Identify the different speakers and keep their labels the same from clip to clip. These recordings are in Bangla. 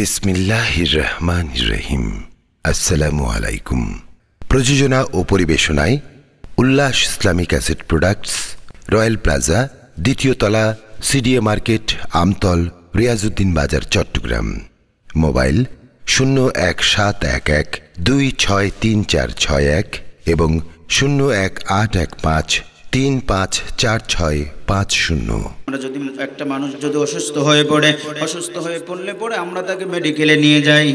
Speaker 1: বিসমিল্লাহ রহমান রহিম আসসালামু আলাইকুম প্রযোজনা ও পরিবেশনায় Ullas Islamic asset products royal plaza দ্বিতীয় তলা সিডিএ মার্কেট আমতল রিয়াজউদ্দিন বাজার চট্টগ্রাম মোবাইল শূন্য এক সাত এক এক দুই ছয় তিন চার ছয় এক এবং শূন্য এক আট এক পাঁচ তিন পাঁচ চার ছয় পাঁচ শূন্য আমরা যদি একটা মানুষ যদি অসুস্থ হয়ে পড়ে অসুস্থ হয়ে পড়লে পরে আমরা তাকে মেডিকেলে নিয়ে যাই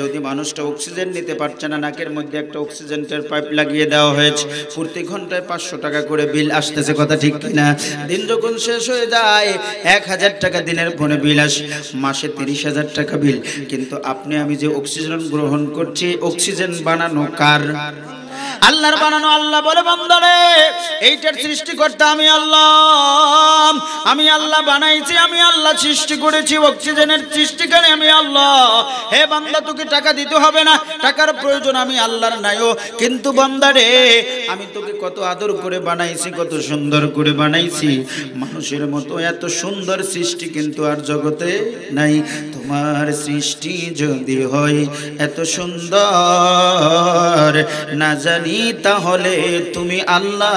Speaker 1: যদি মানুষটা অক্সিজেন নিতে পারছে না নাকের মধ্যে একটা অক্সিজেনের পাইপ লাগিয়ে দেওয়া হয়েছে প্রতি ঘন্টায় পাঁচশো টাকা করে বিল আসতেছে কথা ঠিক কিনা দিন যখন শেষ হয়ে যায় এক হাজার টাকা দিনের ফোনে বিল আসে মাসে তিরিশ হাজার টাকা বিল কিন্তু আপনি আমি যে অক্সিজেন গ্রহণ করছি অক্সিজেন বানানো কার আল্লাহর বানানো আল্লাহ বলে বন্দরে এইটার সৃষ্টি করতে আমি আল্লাহ আমি আল্লাহ বানাইছি আমি আল্লাহ সৃষ্টি করেছি অক্সিজেনের সৃষ্টি করে আমি আল্লাহ হে বান্দা তোকে টাকা দিতে হবে না টাকার প্রয়োজন আমি আল্লাহর নাইও কিন্তু বন্দারে আমি তোকে কত আদর করে বানাইছি কত সুন্দর করে বানাইছি মানুষের মতো এত সুন্দর সৃষ্টি কিন্তু আর জগতে নাই তোমার সৃষ্টি যদি হয় এত সুন্দর না জানি তাহলে তুমি আল্লাহ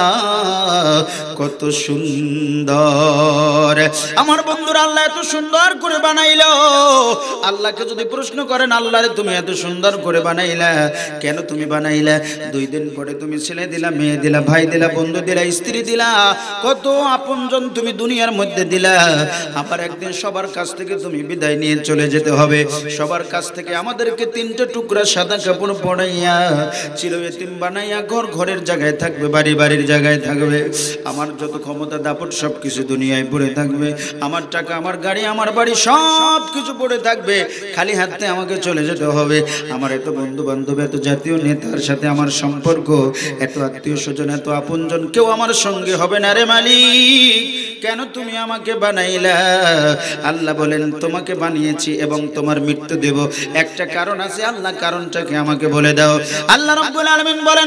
Speaker 1: কত সুন্দর আমার বন্ধুরা আল্লাহ এত সুন্দর করে বানাইল আল্লাহকে যদি প্রশ্ন করেন আল্লাহ তুমি এত সুন্দর করে বানাইলা কেন তুমি বানাইলা দুই দিন পরে তুমি ছেলে দিলা মেয়ে দিলা ভাই দিলা বন্ধু দিলা স্ত্রী দিলা কত আপনজন তুমি দুনিয়ার মধ্যে দিলা আবার একদিন সবার কাছ থেকে তুমি বিদায় নিয়ে চলে যেতে হবে সবার কাছ থেকে আমাদেরকে তিনটে টুকরা সাদা কাপড় পড়াইয়া চির এতিম বানাই বানাইয়া ঘর ঘরের জায়গায় থাকবে বাড়ি বাড়ির জায়গায় থাকবে আমার যত ক্ষমতা দাপট সব কিছু দুনিয়ায় পড়ে থাকবে আমার টাকা আমার গাড়ি আমার বাড়ি সব কিছু পড়ে থাকবে খালি হাতে আমাকে চলে যেতে হবে আমার এত বন্ধু বান্ধব এত জাতীয় নেতার সাথে আমার সম্পর্ক এত আত্মীয় স্বজন এত আপনজন কেউ আমার সঙ্গে হবে না রে মালি কেন তুমি আমাকে বানাইলা আল্লাহ বলেন তোমাকে বানিয়েছি এবং তোমার মৃত্যু দেব একটা কারণ আছে আল্লাহ কারণটাকে আমাকে বলে দাও আল্লাহ রব্বুল আলমিন বলেন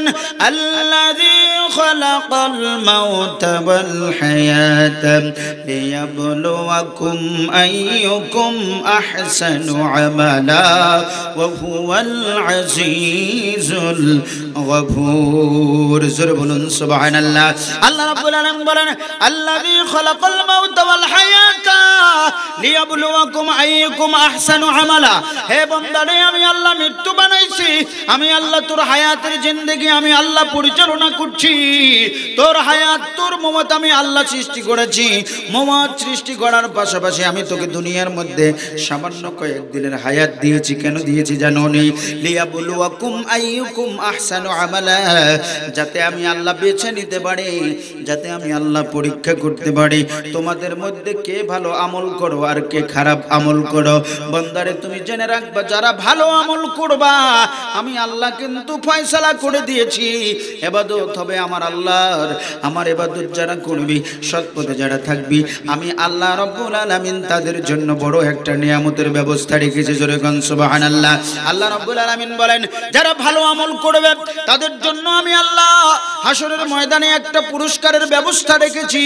Speaker 1: বলেন আমি আল্লাহ মৃত্যু বানাইছি আমি আল্লাহ তোর হায়াতের জিন্দেগি আমি আল্লাহ পরিচালনা করছি তোর হায়াত তোর মমত আমি আল্লাহ সৃষ্টি করেছি মমত সৃষ্টি করার পাশাপাশি আমি তোকে দুনিয়ার মধ্যে সামান্য কয়েকদিনের হায়াত দিয়েছি কেন দিয়েছি জানো নি লিয়া বলুয়াকুম আইয়ুকুম আহসানু আমালা যাতে আমি আল্লাহ বেছে নিতে পারি যাতে আমি আল্লাহ পরীক্ষা করতে পারি তোমাদের মধ্যে কে ভালো আমল করো আর কে খারাপ আমল করো বন্দারে তুমি জেনে রাখবা যারা ভালো আমল করবা আমি আল্লাহ কিন্তু ফয়সলা করে দিয়ে দিয়েছি এবাদত হবে আমার আল্লাহর আমার এবাদত যারা করবি সৎপথে যারা থাকবি আমি আল্লাহ রব্বুল আলমিন তাদের জন্য বড় একটা নিয়ামতের ব্যবস্থা রেখেছি জোরেগন সুবাহান আল্লাহ আল্লাহ রব্বুল আলমিন বলেন যারা ভালো আমল করবে তাদের জন্য আমি আল্লাহ হাসরের ময়দানে একটা পুরস্কারের ব্যবস্থা রেখেছি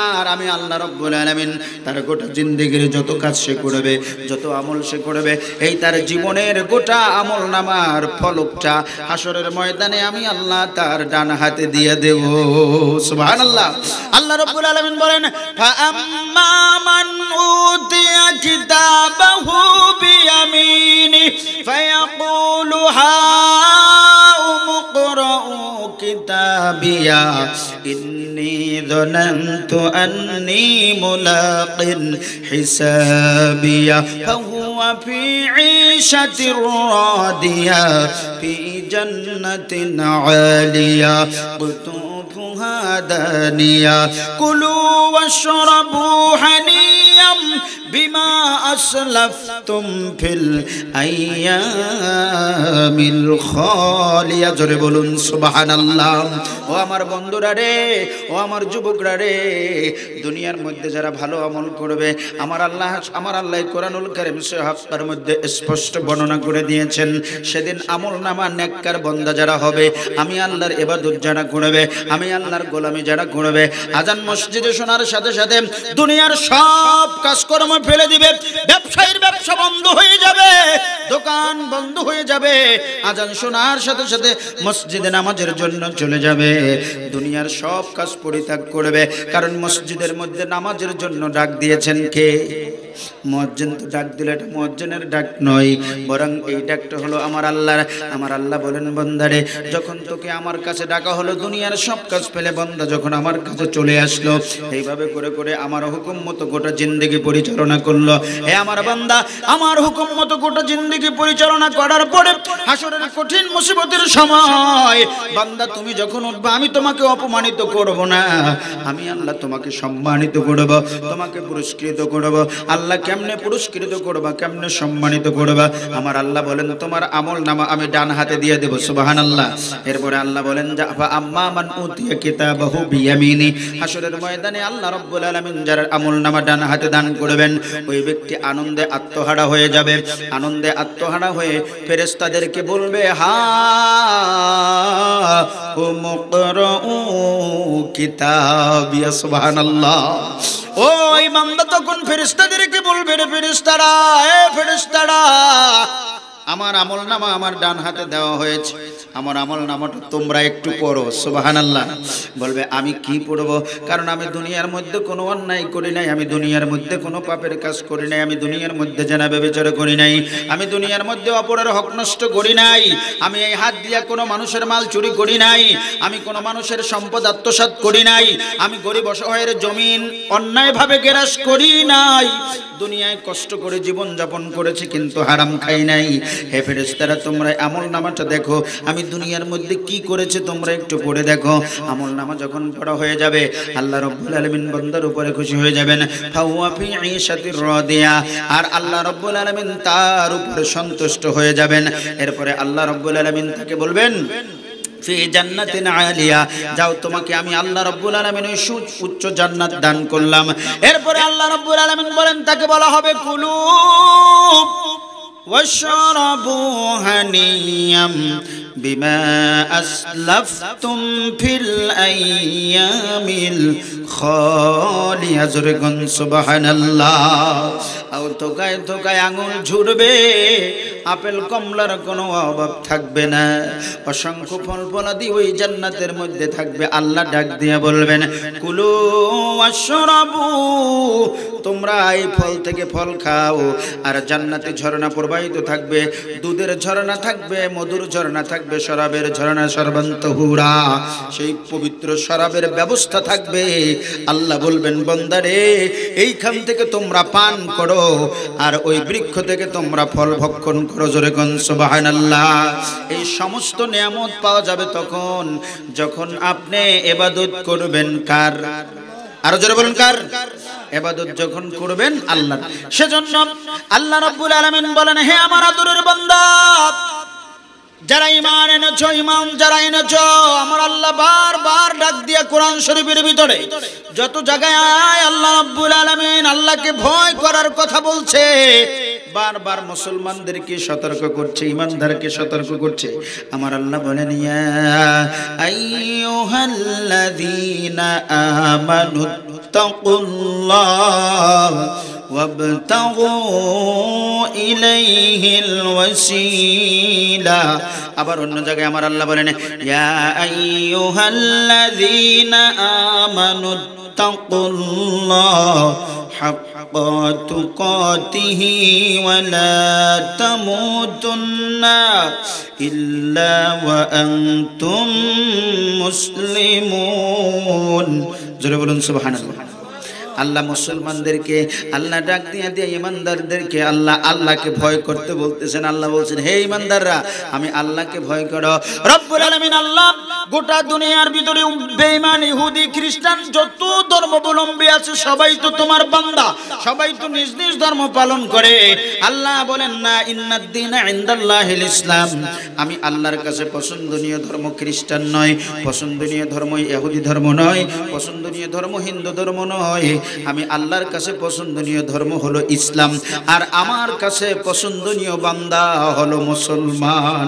Speaker 1: আর আমি আল্লাহ রব্বুল আলমিন তার গোটা জিন্দিগির যত কাজ সে করবে যত আমল সে করবে এই তার জীবনের গোটা আমল নামার ফলকটা হাসরের ময়দান ময়দানে আমি আল্লাহ তার ডান হাতে দিয়ে দেব সুবাহ আল্লাহ আল্লাহ রব্বুল আলমিন বলেন মান উতিয়া কিতাবাহু বিয়ামিনি ফায়াকুলু হাউমুকরাউ কিতাবিয়া ইন্নি যনন্তু আন্নি মুলাকিন হিসাবিয়া ফাহুয়া ফি ঈশাতির রাদিয়া ফি জান্নাতিন عالية قطوفها دانية كلوا واشربوا حنيا আলাম বিমা আসলাফতুম ফিল আইয়ামিল খালিয়া জোরে বলুন সুবহানাল্লাহ ও আমার বন্ধুরা রে ও আমার যুবকরা রে দুনিয়ার মধ্যে যারা ভালো আমল করবে আমার আল্লাহ আমার আল্লাহ কোরআনুল কারীম সে হকটার মধ্যে স্পষ্ট বর্ণনা করে দিয়েছেন সেদিন আমল নামা নেককার বান্দা যারা হবে আমি আল্লাহর ইবাদত যারা করবে আমি আল্লাহর গোলামি যারা করবে আজান মসজিদে শোনার সাথে সাথে দুনিয়ার সব সব কাজকর্ম ফেলে দিবে ব্যবসায়ীর ব্যবসা বন্ধ হয়ে যাবে দোকান বন্ধ হয়ে যাবে আজান শোনার সাথে সাথে মসজিদে নামাজের জন্য চলে যাবে দুনিয়ার সব কাজ পরিত্যাগ করবে কারণ মসজিদের মধ্যে নামাজের জন্য ডাক দিয়েছেন কে মজ্জেন তো ডাক দিলে এটা মজ্জেনের ডাক নয় বরং এই ডাকটা হলো আমার আল্লাহর আমার আল্লাহ বলেন বন্দারে যখন তোকে আমার কাছে ডাকা হলো দুনিয়ার সব কাজ ফেলে বন্দা যখন আমার কাছে চলে আসলো এইভাবে করে করে আমার হুকুম মতো গোটা জিন জিন্দিগি পরিচালনা করলো এ আমার বান্দা আমার হুকুম মতো গোটা জিন্দিগি পরিচালনা করার পরে হাসরের কঠিন মুসিবতের সময় বান্দা তুমি যখন উঠবে আমি তোমাকে অপমানিত করব না আমি আল্লাহ তোমাকে সম্মানিত করব তোমাকে পুরস্কৃত করব আল্লাহ কেমনে পুরস্কৃত করবা কেমনে সম্মানিত করবা আমার আল্লাহ বলেন তোমার আমল নামা আমি ডান হাতে দিয়ে দেবো সুবাহান আল্লাহ এরপরে আল্লাহ বলেন আম্মা মান উতিয়া কিতাবাহু বিয়ামিনি হাসরের ময়দানে আল্লাহ রব্বুল আলামিন যার আমল নামা ডান হাতে জান্নাতে দান করবেন ওই ব্যক্তি আনন্দে আত্মহারা হয়ে যাবে আনন্দে আত্মহারা হয়ে তাদেরকে বলবে হা কিতাবিয়া সুবহানাল্লাহ ও ইমামদা তখন ফেরিস্তাদেরকে বলবে রে ফেরেস্তারা এ আমার আমল নামা আমার ডান হাতে দেওয়া হয়েছে আমার আমল নামাটা তোমরা একটু পড়ো সুবাহান আল্লাহ বলবে আমি কি পড়ব কারণ আমি দুনিয়ার মধ্যে কোনো অন্যায় করি নাই আমি দুনিয়ার মধ্যে কোনো পাপের কাজ করি নাই আমি দুনিয়ার মধ্যে যেন বিবেচার করি নাই আমি দুনিয়ার মধ্যে অপরের হক নষ্ট করি নাই আমি এই হাত দিয়া কোনো মানুষের মাল চুরি করি নাই আমি কোনো মানুষের সম্পদ আত্মসাত করি নাই আমি গরিব অসহায়ের জমিন অন্যায়ভাবে গ্রাস করি নাই দুনিয়ায় কষ্ট করে জীবন যাপন করেছি কিন্তু হারাম খাই নাই হে ফেরেশতারা তোমরা আমল নামাটা দেখো আমি দুনিয়ার মধ্যে কি করেছে তোমরা একটু পড়ে দেখো আমল নামা যখন পড়া হয়ে যাবে আল্লাহ রব্বুল আলমিন বন্দার উপরে খুশি হয়ে যাবেন আর আল্লাহ রব্বুল আলমিন তার উপরে সন্তুষ্ট হয়ে যাবেন এরপরে আল্লাহ রব্বুল আলমিন তাকে বলবেন আলিয়া যাও তোমাকে আমি আল্লাহ রব্বুল আলামিন ওই উচ্চ জান্নাত দান করলাম এরপরে আল্লাহ রব্বুল আলমিন বলেন তাকে বলা হবে কুলুপ واشربوا هنيا بما أسلفتم في الأيام খলিয়া জোরে গন সুবাহানাল্লাহ আও তোকায় তোকায় আঙুল ঝুড়বে আপেল কমলার কোনো অভাব থাকবে না অসংখ্য ফল ফলাদি ওই জান্নাতের মধ্যে থাকবে আল্লাহ ডাক দিয়ে বলবেন কুলু আশরাবু তোমরা এই ফল থেকে ফল খাও আর জান্নাতে ঝর্ণা প্রবাহিত থাকবে দুধের ঝর্ণা থাকবে মধুর ঝর্ণা থাকবে শরাবের ঝর্ণা সর্বান্ত হুড়া সেই পবিত্র শরাবের ব্যবস্থা থাকবে আল্লাহ বলবেন বন্দারে এইখান থেকে তোমরা পান করো আর ওই বৃক্ষ থেকে তোমরা ফল ভক্ষণ করো জোরে কনসবাহান আল্লাহ এই সমস্ত নিয়ামত পাওয়া যাবে তখন যখন আপনি এবাদত করবেন কার আরো জোরে বলুন কার এবাদত যখন করবেন আল্লাহ সেজন্য আল্লাহ রাব্বুল আলামিন বলেন হে আমার আদরের বান্দা যারা ইমান এনেছো ইমান যারা এনেছো আমার আল্লাহ বার বার ডাক দিয়া কোরআন শরীফের ভিতরে যত জায়গায় আয় আল্লাহ রাব্বুল আলামিন আল্লাহকে ভয় করার কথা বলছে বারবার মুসলমানদেরকে সতর্ক করছে ইমানদারকে সতর্ক করছে আমার আল্লাহ বলেন নিয়া আইয়ুহাল্লাযীনা আমানুত্তাকুল্লাহ وابتغوا إليه الوسيلة আবার অন্য জায়গায় আমার আল্লাহ বলেন ইয়া আইয়ুহাল্লাযীনা আমানু তাকুল্লাহ حق تقاته ولا تموتن إلا وأنتم مسلمون জোরে বলুন সুবহানাল্লাহ আল্লাহ মুসলমানদেরকে আল্লাহ ডাক দিয়ে দিয়ে ইমানদারদেরকে আল্লাহ আল্লাহকে ভয় করতে বলতেছেন আল্লাহ বলছেন হে ইমানদাররা আমি আল্লাহকে ভয় করো রব্বুল আলামিন আল্লাহ গোটা দুনিয়ার ভিতরে বেঈমান ইহুদি খ্রিস্টান যত ধর্মাবলম্বী আছে সবাই তো তোমার বান্দা সবাই তো নিজ নিজ ধর্ম পালন করে আল্লাহ বলেন না ইন্নাদ্দিন ইনদাল্লাহিল ইসলাম আমি আল্লাহর কাছে পছন্দনীয় ধর্ম খ্রিস্টান নয় পছন্দনীয় ধর্ম ইহুদি ধর্ম নয় পছন্দনীয় ধর্ম হিন্দু ধর্ম নয় আমি আল্লাহর কাছে পছন্দনীয় ধর্ম হলো ইসলাম আর আমার কাছে পছন্দনীয় বান্দা হলো মুসলমান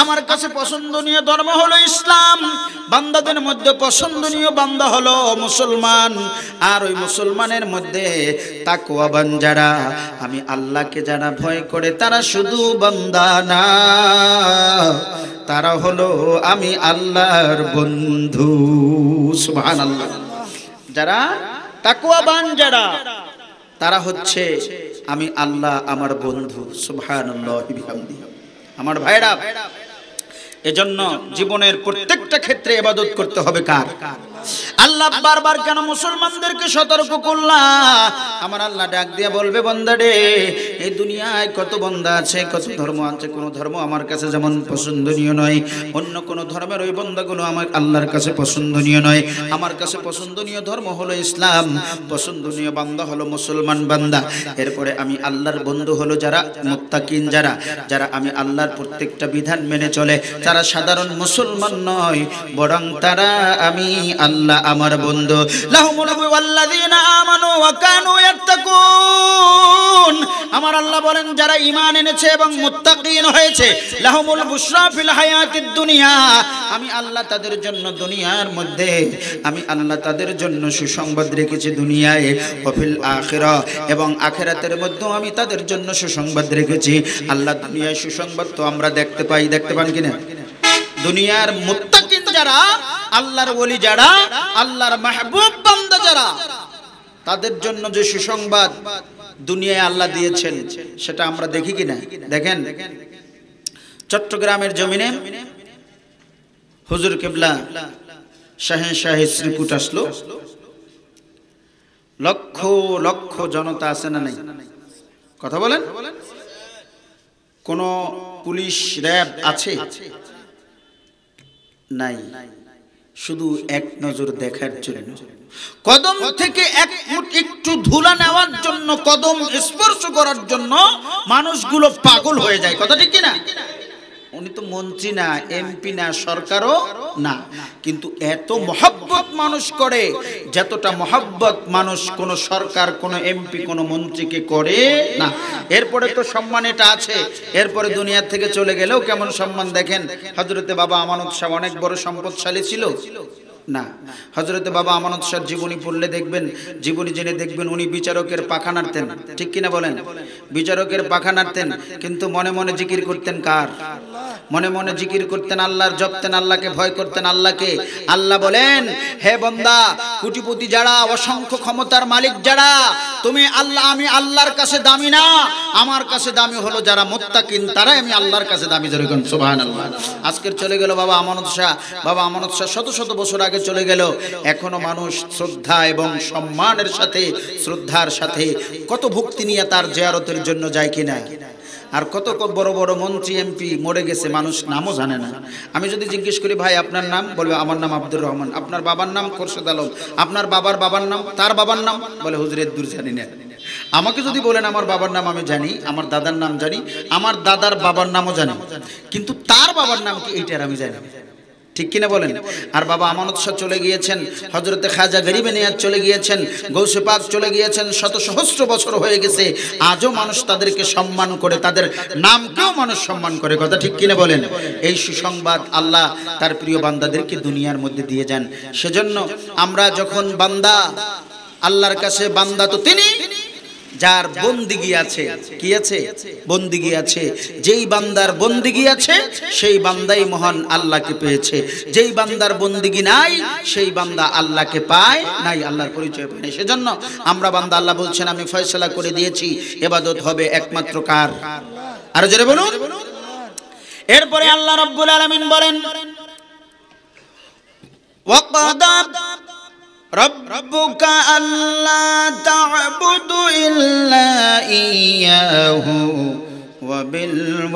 Speaker 1: আমার কাছে পছন্দনীয় ধর্ম হলো ইসলাম বান্দাদের মধ্যে পছন্দনীয় বান্দা হলো মুসলমান আর ওই মুসলমানের মধ্যে তাকুয়াবান যারা আমি আল্লাহকে যারা ভয় করে তারা শুধু বান্দা না তারা হলো আমি আল্লাহর বন্ধু সুবহানাল্লাহ যারা তাকুয়াবান যারা তারা হচ্ছে আমি আল্লাহ আমার বন্ধু আমার ভাইরা এজন্য জীবনের প্রত্যেকটা ক্ষেত্রে এবাদত করতে হবে কার আল্লাহ বারবার কেন মুসলমানদেরকে সতর্ক করলা আমার আল্লাহ ডাক দিয়া বলবে বন্দা রে এই দুনিয়ায় কত বন্দা আছে কত ধর্ম আছে কোন ধর্ম আমার কাছে যেমন পছন্দনীয় নয় অন্য কোন ধর্মের ওই বন্দাগুলো আমার আল্লাহর কাছে পছন্দনীয় নয় আমার কাছে পছন্দনীয় ধর্ম হলো ইসলাম পছন্দনীয় বান্দা হলো মুসলমান বান্দা এরপরে আমি আল্লাহর বন্ধু হলো যারা মোত্তাকিন যারা যারা আমি আল্লাহর প্রত্যেকটা বিধান মেনে চলে তারা সাধারণ মুসলমান নয় বরং তারা আমি আল্লাহ আল্লাহ আমার বন্ধু আমার আল্লাহ বলেন যারা ইমান এনেছে এবং মুতাকিন হয়েছে লাহমুল বুশরা ফিল হায়াতিদ দুনিয়া আমি আল্লাহ তাদের জন্য দুনিয়ার মধ্যে আমি আল্লাহ তাদের জন্য সুসংবাদ রেখেছি দুনিয়ায় ওফিল আখিরা এবং আখিরাতের মধ্যেও আমি তাদের জন্য সুসংবাদ রেখেছি আল্লাহ দুনিয়ায় সুসংবাদ তো আমরা দেখতে পাই দেখতে পান কিনা দুনিয়ার মুত্তাকিন যারা আল্লাহর ওলি যারা আল্লাহর মাহবুব বান্দা যারা তাদের জন্য যে সুসংবাদ দুনিয়ায় আল্লাহ দিয়েছেন সেটা আমরা দেখি কিনা দেখেন চট্টগ্রামের জমিনে হুজুর কেবলা শাহেন শাহে শ্রীকুট আসলো লক্ষ লক্ষ জনতা আছে না নাই কথা বলেন কোন পুলিশ র্যাব আছে নাই শুধু এক নজর দেখার জন্য কদম থেকে এক একটু ধুলা নেওয়ার জন্য কদম স্পর্শ করার জন্য মানুষগুলো পাগল হয়ে যায় কথা ঠিক কিনা উনি তো মন্ত্রী না এমপি না সরকারও না কিন্তু এত মহব্বত মানুষ করে যতটা মহব্বত মানুষ কোন সরকার কোন এমপি কোন মন্ত্রীকে করে না এরপরে তো সম্মান এটা আছে এরপরে দুনিয়ার থেকে চলে গেলেও কেমন সম্মান দেখেন হজরতে বাবা আমানত সাহেব অনেক বড় সম্পদশালী ছিল না হজরত বাবা আমানত শাহ জীবনী পড়লে দেখবেন জীবনী জেনে দেখবেন উনি বিচারকের পাখা নাড়তেন ঠিক কিনা বলেন বিচারকের পাখা নাড়তেন কিন্তু মনে মনে জিকির করতেন কার মনে মনে জিকির করতেন আল্লাহর জপতেন আল্লাহকে ভয় করতেন আল্লাহকে আল্লাহ বলেন হে বন্দা কুটিপতি যারা অসংখ্য ক্ষমতার মালিক যারা তুমি আল্লাহ আমি আল্লাহর কাছে দামি না আমার কাছে দামি হলো যারা মোত্তা কিন তারাই আমি আল্লাহর কাছে দামি ধরে সুবহানাল্লাহ আজকের চলে গেল বাবা আমানত শাহ বাবা আমানত শাহ শত শত বছর আগে আগে চলে গেল এখনো মানুষ শ্রদ্ধা এবং সম্মানের সাথে শ্রদ্ধার সাথে কত ভক্তি নিয়ে তার জেয়ারতের জন্য যায় কিনা আর কত বড় বড় মন্ত্রী এমপি মরে গেছে মানুষ নামও জানে না আমি যদি জিজ্ঞেস করি ভাই আপনার নাম বলবে আমার নাম আব্দুর রহমান আপনার বাবার নাম খোরশেদ আলম আপনার বাবার বাবার নাম তার বাবার নাম বলে হুজুরের দূর জানি না আমাকে যদি বলেন আমার বাবার নাম আমি জানি আমার দাদার নাম জানি আমার দাদার বাবার নামও জানি কিন্তু তার বাবার নাম কি এইটার আমি জানি ঠিক কিনা বলেন আর বাবা আমানত শাহ চলে গিয়েছেন হজরতে খাজা গরিবে নেয়াজ চলে গিয়েছেন গৌসে পাক চলে গিয়েছেন শত সহস্র বছর হয়ে গেছে আজও মানুষ তাদেরকে সম্মান করে তাদের নামকেও মানুষ সম্মান করে কথা ঠিক কিনা বলেন এই সুসংবাদ আল্লাহ তার প্রিয় বান্দাদেরকে দুনিয়ার মধ্যে দিয়ে যান সেজন্য আমরা যখন বান্দা আল্লাহর কাছে বান্দা তো তিনি যার বন্দিগি আছে কি আছে বন্দিগি আছে যেই বান্দার বন্দিগি আছে সেই বান্দাই মহান আল্লাহকে পেয়েছে যেই বান্দার বন্দিগি নাই সেই বান্দা আল্লাহকে পায় নাই আল্লাহর পরিচয় পায় সেজন্য আমরা বান্দা আল্লাহ বলছেন আমি ফয়সলা করে দিয়েছি এবাদত হবে একমাত্র কার আরো জোরে বলুন এরপরে আল্লাহ রব্বুল আলামিন বলেন ربك ألا تعبد إلا إياه وبالوالدين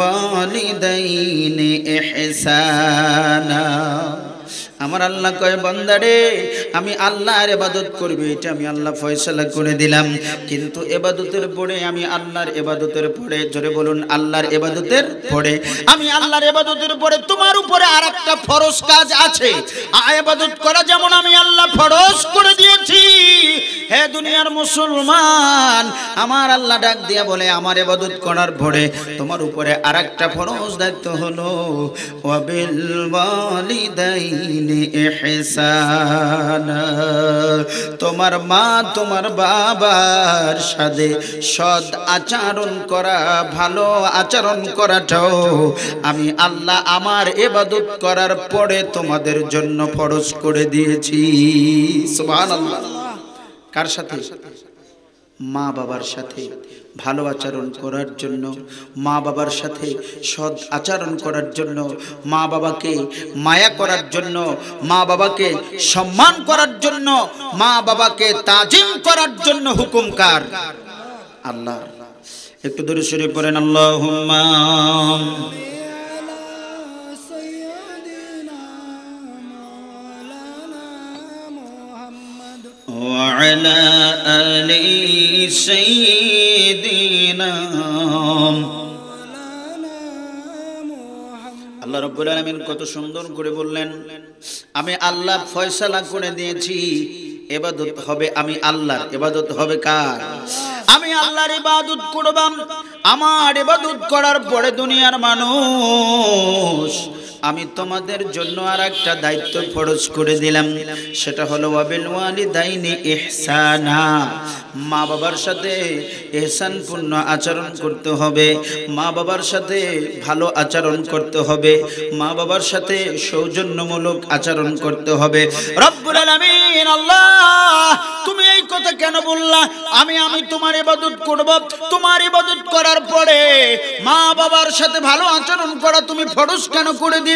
Speaker 1: إحسانا আমার আল্লাহ কয় বন্দারে আমি আল্লাহর এবাদত করবি এটা আমি আল্লাহ ফয়সলা করে দিলাম কিন্তু এবাদতের পরে আমি আল্লাহর এবাদতের পরে জোরে বলুন আল্লাহর এবাদতের পরে আমি আল্লাহর এবাদতের পরে তোমার উপরে আর একটা ফরজ কাজ আছে এবাদত করা যেমন আমি আল্লাহ ফরজ করে দিয়েছি হে দুনিয়ার মুসলমান আমার আল্লাহ ডাক দিয়া বলে আমার এবাদত করার পরে তোমার উপরে আর একটা ফরজ দায়িত্ব হলো ওয়াবিল ওয়ালিদাইন তোমার মা তোমার বাবার সাথে সৎ আচরণ করা ভালো আচরণ করাটাও আমি আল্লাহ আমার এবাদত করার পরে তোমাদের জন্য ফরজ করে দিয়েছি কার সাথে মা বাবার সাথে ভালো আচরণ করার জন্য মা বাবার সাথে সৎ আচরণ করার জন্য মা বাবাকে মায়া করার জন্য মা বাবাকে সম্মান করার জন্য মা বাবাকে তাজিম করার জন্য হুকুমকার আল্লাহ একটু দূরে সরে পড়েন আল্লাহ وعلى آل سيدنا আল্লাহ রব্বুল আলমিন কত সুন্দর করে বললেন আমি আল্লাহ ফয়সালা করে দিয়েছি এবাদত হবে আমি আল্লাহ এবাদত হবে কার আমি আল্লাহর ইবাদত করবাম আমার ইবাদত করার পরে দুনিয়ার মানুষ আমি তোমাদের জন্য আর একটা দায়িত্ব ফরজ করে দিলাম সেটা হলো মা বাবার সাথে এহসানপূর্ণ আচরণ করতে হবে মা বাবার সাথে ভালো আচরণ করতে হবে মা বাবার সাথে সৌজন্যমূলক আচরণ করতে হবে তুমি এই কথা কেন বললা আমি আমি তোমার ইবাদত করব তোমার ইবাদত করার পরে মা বাবার সাথে ভালো আচরণ করা তুমি ফরজ কেন করে দিলে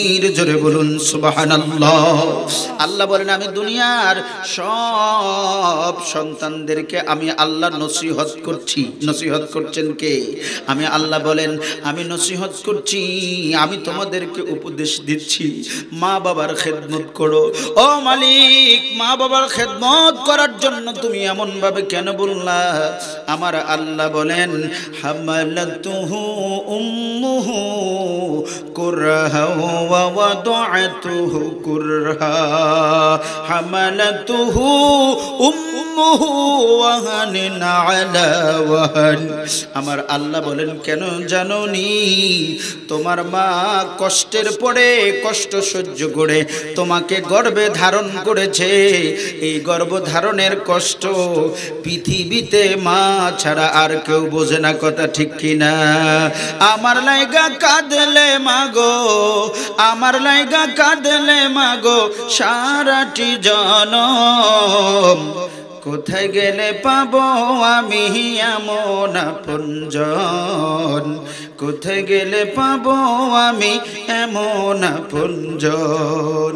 Speaker 1: জোরে বলুন সুবহানাল্লাহ আল্লাহ বলেন আমি দুনিয়ার সব সন্তানদেরকে আমি আল্লাহ নসিহত করছি নসিহত করছেন কে আমি আল্লাহ বলেন আমি নসিহত করছি আমি তোমাদেরকে উপদেশ দিচ্ছি মা বাবার খেদমত করো ও মালিক মা বাবার খেদমত করার জন্য তুমি এমন ভাবে কেন বললা আমার আল্লাহ বলেন তুহু উম্মুহু কুরহাও ووضعته كرها حملته أمه وهن على وهن আমার আল্লাহ বলেন কেন নি তোমার মা কষ্টের পরে কষ্ট সহ্য করে তোমাকে গর্বে ধারণ করেছে এই গর্ভ ধারণের কষ্ট পৃথিবীতে মা ছাড়া আর কেউ বোঝে না কথা ঠিক কিনা আমার লাইগা কাঁদলে মাগো আমার লাইগা কাঁদলে মাগো সারাটি জন কোথায় গেলে পাবো আমি এমন আপনজন কোথায় গেলে পাবো আমি এমন আপনজন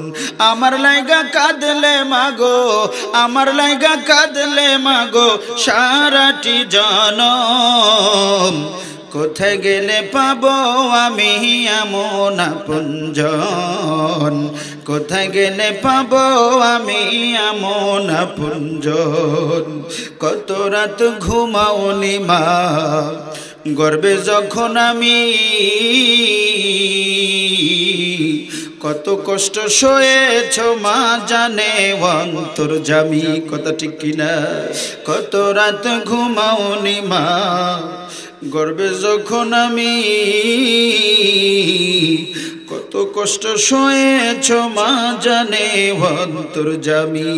Speaker 1: আমার লাইগা কাঁদলে মাগো আমার লাইগা কাঁদলে মাগো সারাটি জনম কোথায় গেলে পাবো আমি এমন পুঞ্জন কোথায় গেলে পাবো আমি এমন পুঞ্জন কত রাত ঘুমাওনি মা গর্বে যখন আমি কত কষ্ট সয়েছ মা জানে অন্তর জামি কথা ঠিক কিনা কত রাত ঘুমাওনি মা গর্বে যখন আমি কত কষ্ট সয়েছ মা জানে অন্তর জামি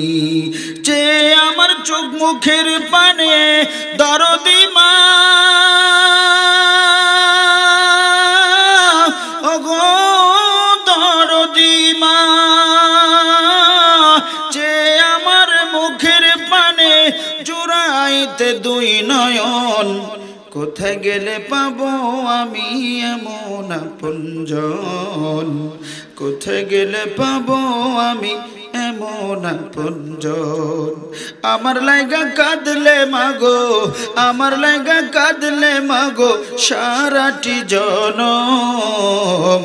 Speaker 1: যে আমার চোখ মুখের পানে দরদি মা দুই নয়ন কোথায় গেলে পাবো আমি এমন আপনজন কোথায় গেলে পাবো আমি এমন আপনজন আমার লাইগা কাঁদলে মাগো আমার লাইগা কাঁদলে মাগো সারাটি জনম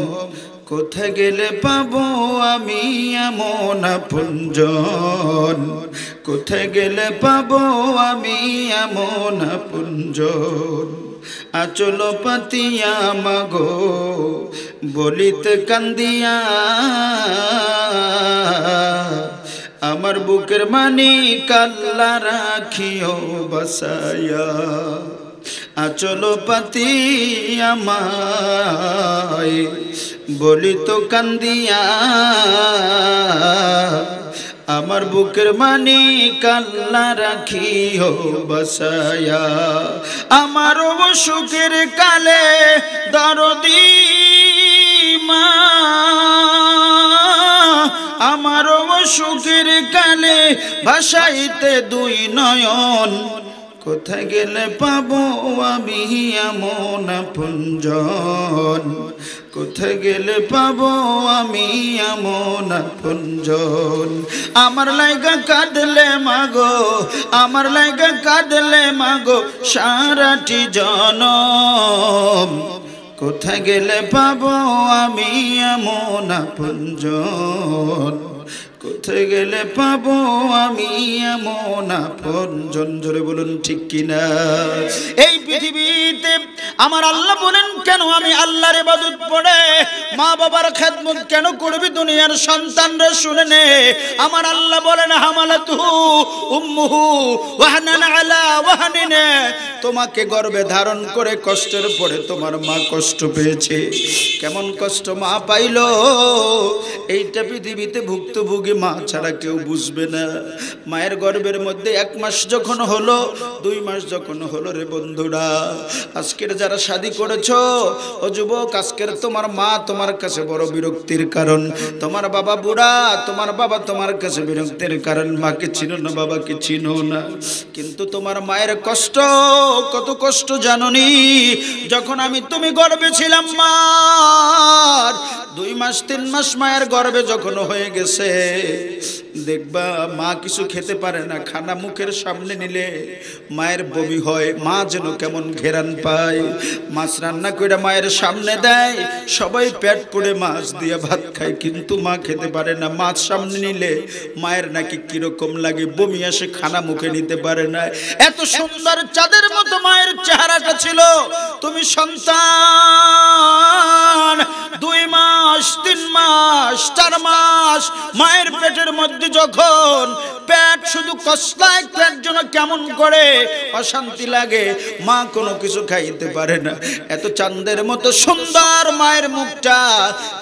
Speaker 1: কোথা গেলে পাবো আমি এমন আপনজন কোথা গেলে পাবো আমি এমন আপনজন আচল পাতিয়া মাগো বলিত কান্দিয়া আমার বুকের মানি কাল্লা রাখিও বাসায়া আচল পাতি আমায় বলি তো কান্দিয়া আমার বুকের মানি কান্না রাখি ও বসায়া আমার অসুখের কালে দরদি মা আমার অসুখের কালে ভাসাইতে দুই নয়ন কোথায় গেলে পাবো আমি এমন পুঞ্জন কোথায় গেলে পাবো আমি এমন পুঞ্জন আমার লাইগা কাঁদলে মাগো আমার লাইগা কাঁদলে মাগো সারাটি জন কোথায় গেলে পাবো আমি এমন পুঞ্জন কোথায় গেলে পাবো আমি এমন আপন জন জোরে বলুন ঠিক কিনা এই পৃথিবীতে আমার আল্লাহ বলেন কেন আমি আল্লাহর ইবাদত পড়ে মা বাবার খেদমত কেন করবি দুনিয়ার সন্তানরা শুনে নে আমার আল্লাহ বলেন হামালাতুহু উম্মুহু ওয়াহনান আলা ওয়াহনিনে তোমাকে গর্বে ধারণ করে কষ্টের পরে তোমার মা কষ্ট পেয়েছে কেমন কষ্ট মা পাইল এইটা পৃথিবীতে ভুক্তভোগী মা ছাড়া কেউ বুঝবে না মায়ের গর্বের মধ্যে এক মাস যখন হলো দুই মাস যখন হলো রে বন্ধুরা আজকের যারা শাদী করেছ ও যুবক আজকের তোমার মা তোমার কাছে বড় বিরক্তির কারণ তোমার বাবা বুড়া তোমার বাবা তোমার কাছে বিরক্তির কারণ মাকে চিনো না বাবাকে চিনো না কিন্তু তোমার মায়ের কষ্ট কত কষ্ট জাননি যখন আমি তুমি গর্বে ছিলাম মা দুই মাস তিন মাস মায়ের গর্বে যখন হয়ে গেছে দেখবা মা কিছু খেতে পারে না খানা মুখের সামনে নিলে মায়ের বমি হয় মা যেন কেমন ঘেরান পায় মাছ রান্না করে মায়ের সামনে দেয় সবাই পেট পুড়ে মাছ দিয়ে ভাত খায় কিন্তু মা খেতে পারে না মাছ সামনে নিলে মায়ের নাকি কিরকম লাগে বমি আসে খানা মুখে নিতে পারে না এত সুন্দর চাঁদের মতো মায়ের চেহারাটা ছিল তুমি সন্তান দুই মাস তিন মাস চার মাস মায়ের পেটের মধ্যে যখন পেট শুধু কসলায় পেট জন্য কেমন করে অশান্তি লাগে মা কোনো কিছু খাইতে পারে না এত চান্দের মতো সুন্দর মায়ের মুখটা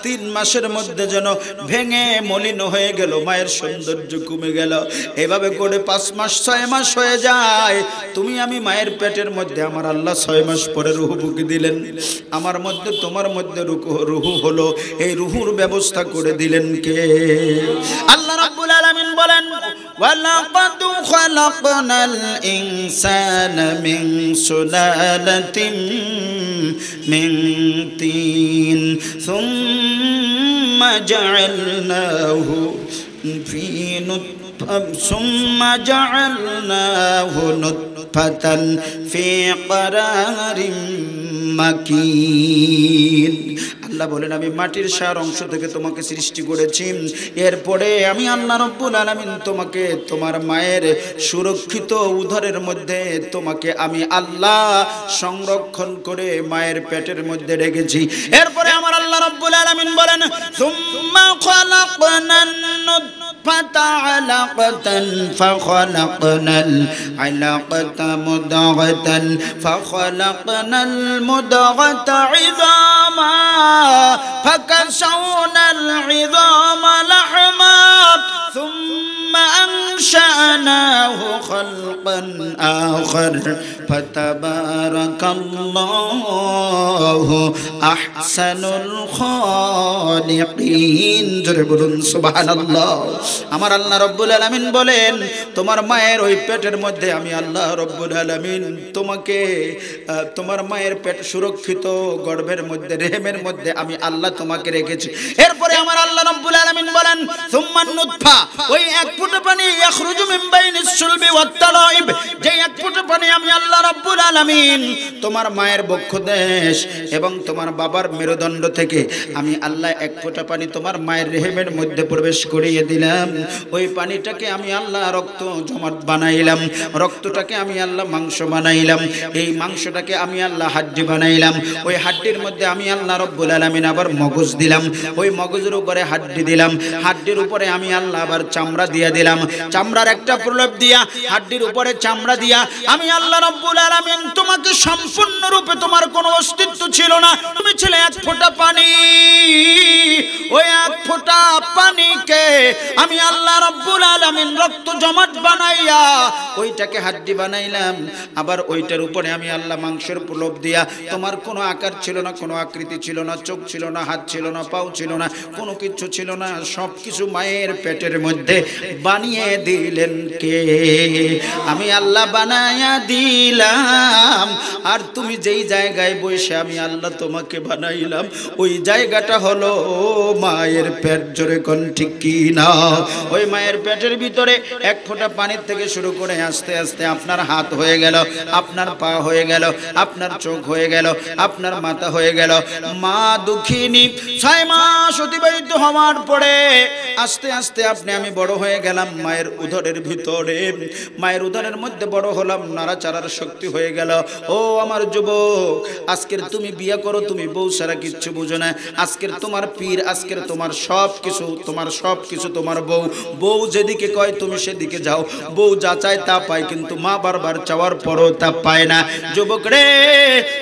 Speaker 1: তিন মাসের মধ্যে যেন ভেঙে মলিন হয়ে গেল মায়ের সৌন্দর্য কমে গেল এভাবে করে পাঁচ মাস ছয় মাস হয়ে যায় তুমি আমি মায়ের পেটের মধ্যে আমার আল্লাহ ছয় মাস পরে রুহু বুকে দিলেন আমার মধ্যে তোমার মধ্যে রুহু হলো এই রুহুর ব্যবস্থা করে দিলেন কে الله رب العالمين بولن ولقد خلقنا الانسان من سلالة من طين ثم جعلناه في نطفة ثم جعلناه نطفة في قرار মাকিন আল্লাহ বলেন আমি মাটির সার অংশ থেকে তোমাকে সৃষ্টি করেছি এরপরে আমি আল্লাহ রব্বুল আলমিন তোমাকে তোমার মায়ের সুরক্ষিত উদরের মধ্যে তোমাকে আমি আল্লাহ সংরক্ষণ করে মায়ের পেটের মধ্যে রেখেছি এরপরে আমার আল্লাহ রব্বুল আলমিন বলেন علقة فخلقنا العلقة مدغة فخلقنا المدغة عظاما فكسونا العظام لحما ثم أنشأناه خلقا آخر فتبارك الله أحسن الخالقين জোরে বলুন সুবহানাল্লাহ আমার আল্লাহ রব্বুল আলামিন বলেন তোমার মায়ের ওই পেটের মধ্যে আমি আল্লাহ রব্বুল আলামিন তোমাকে তোমার মায়ের পেট সুরক্ষিত গর্ভের মধ্যে রেহেমের মধ্যে আমি আল্লাহ তোমাকে রেখেছি এরপরে আমার আল্লাহ রব্বুল আলামিন বলেন সুম্মান নুতফা ওই এক ফোঁটা পানি ইয়াখরুজু মিন বাইনিস সুলবি ওয়াত তারাইব যে এক ফোঁটা পানি আমি আল্লাহ রাব্বুল আলামিন তোমার মায়ের এবং তোমার বাবার মেরুদণ্ড থেকে আমি আল্লাহ এক পানি তোমার মায়ের রেহেমের মধ্যে প্রবেশ করিয়ে দিলাম ওই পানিটাকে আমি আল্লাহ রক্ত জমাট বানাইলাম রক্তটাকে আমি আল্লাহ মাংস বানাইলাম এই মাংসটাকে আমি আল্লাহ হাড্ডি বানাইলাম ওই হাড্ডির মধ্যে আমি আল্লাহ রব্বুল আবার মগজ দিলাম ওই মগজের উপরে হাড্ডি দিলাম হাড্ডির উপরে আমি আল্লাহ আবার চামড়া দিয়ে দিয়ে দিলাম চামড়ার একটা প্রলেপ দিয়া হাড্ডির উপরে চামড়া দিয়া আমি আল্লাহ রব্বুল আলামিন তোমাকে সম্পূর্ণ রূপে তোমার কোনো অস্তিত্ব ছিল না তুমি ছিলে এক ফোঁটা পানি ওই এক ফোঁটা পানিকে আমি আল্লাহ রব্বুল আলমিন রক্ত জমাট বানাইয়া ওইটাকে হাড্ডি বানাইলাম আবার ওইটার উপরে আমি আল্লাহ মাংসের প্রলোভ দিয়া তোমার কোনো আকার ছিল না কোনো আকৃতি ছিল না চোখ ছিল না হাত ছিল না পাও ছিল না কোনো কিছু ছিল না সব কিছু মায়ের পেটের মধ্যে বানিয়ে দিলেন কে আমি আল্লাহ বানাইয়া দিলাম আর তুমি যেই জায়গায় বসে আমি আল্লাহ তোমাকে বানাইলাম ওই জায়গাটা হলো মায়ের পেট জোরে কণ্ঠিক কি না ওই মায়ের পেটের ভিতরে এক ফোঁটা পানির থেকে শুরু করে আস্তে আস্তে আপনার হাত হয়ে গেল আপনার পা হয়ে গেল আপনার চোখ হয়ে গেল আপনার মাথা হয়ে গেল মা দুঃখিনী ছয় মাস অতিবাহিত হওয়ার পরে আস্তে আস্তে আপনি আমি বড় হয়ে গেলাম মায়ের উদরের ভিতরে মায়ের উদরের মধ্যে বড় হলাম নাড়াচাড়ার শক্তি হয়ে গেল ও আমার যুবক আজকের তুমি বিয়ে করো তুমি বউ সারা কিচ্ছু বুঝো না আজকের তোমার পীর আজকের তোমার সব কিছু তোমার সব কিছু করতেছো তোমার বউ বউ যেদিকে কয় তুমি সেদিকে যাও বউ যা চায় তা পায় কিন্তু মা বারবার চাওয়ার পরও তা পায় না যুবক রে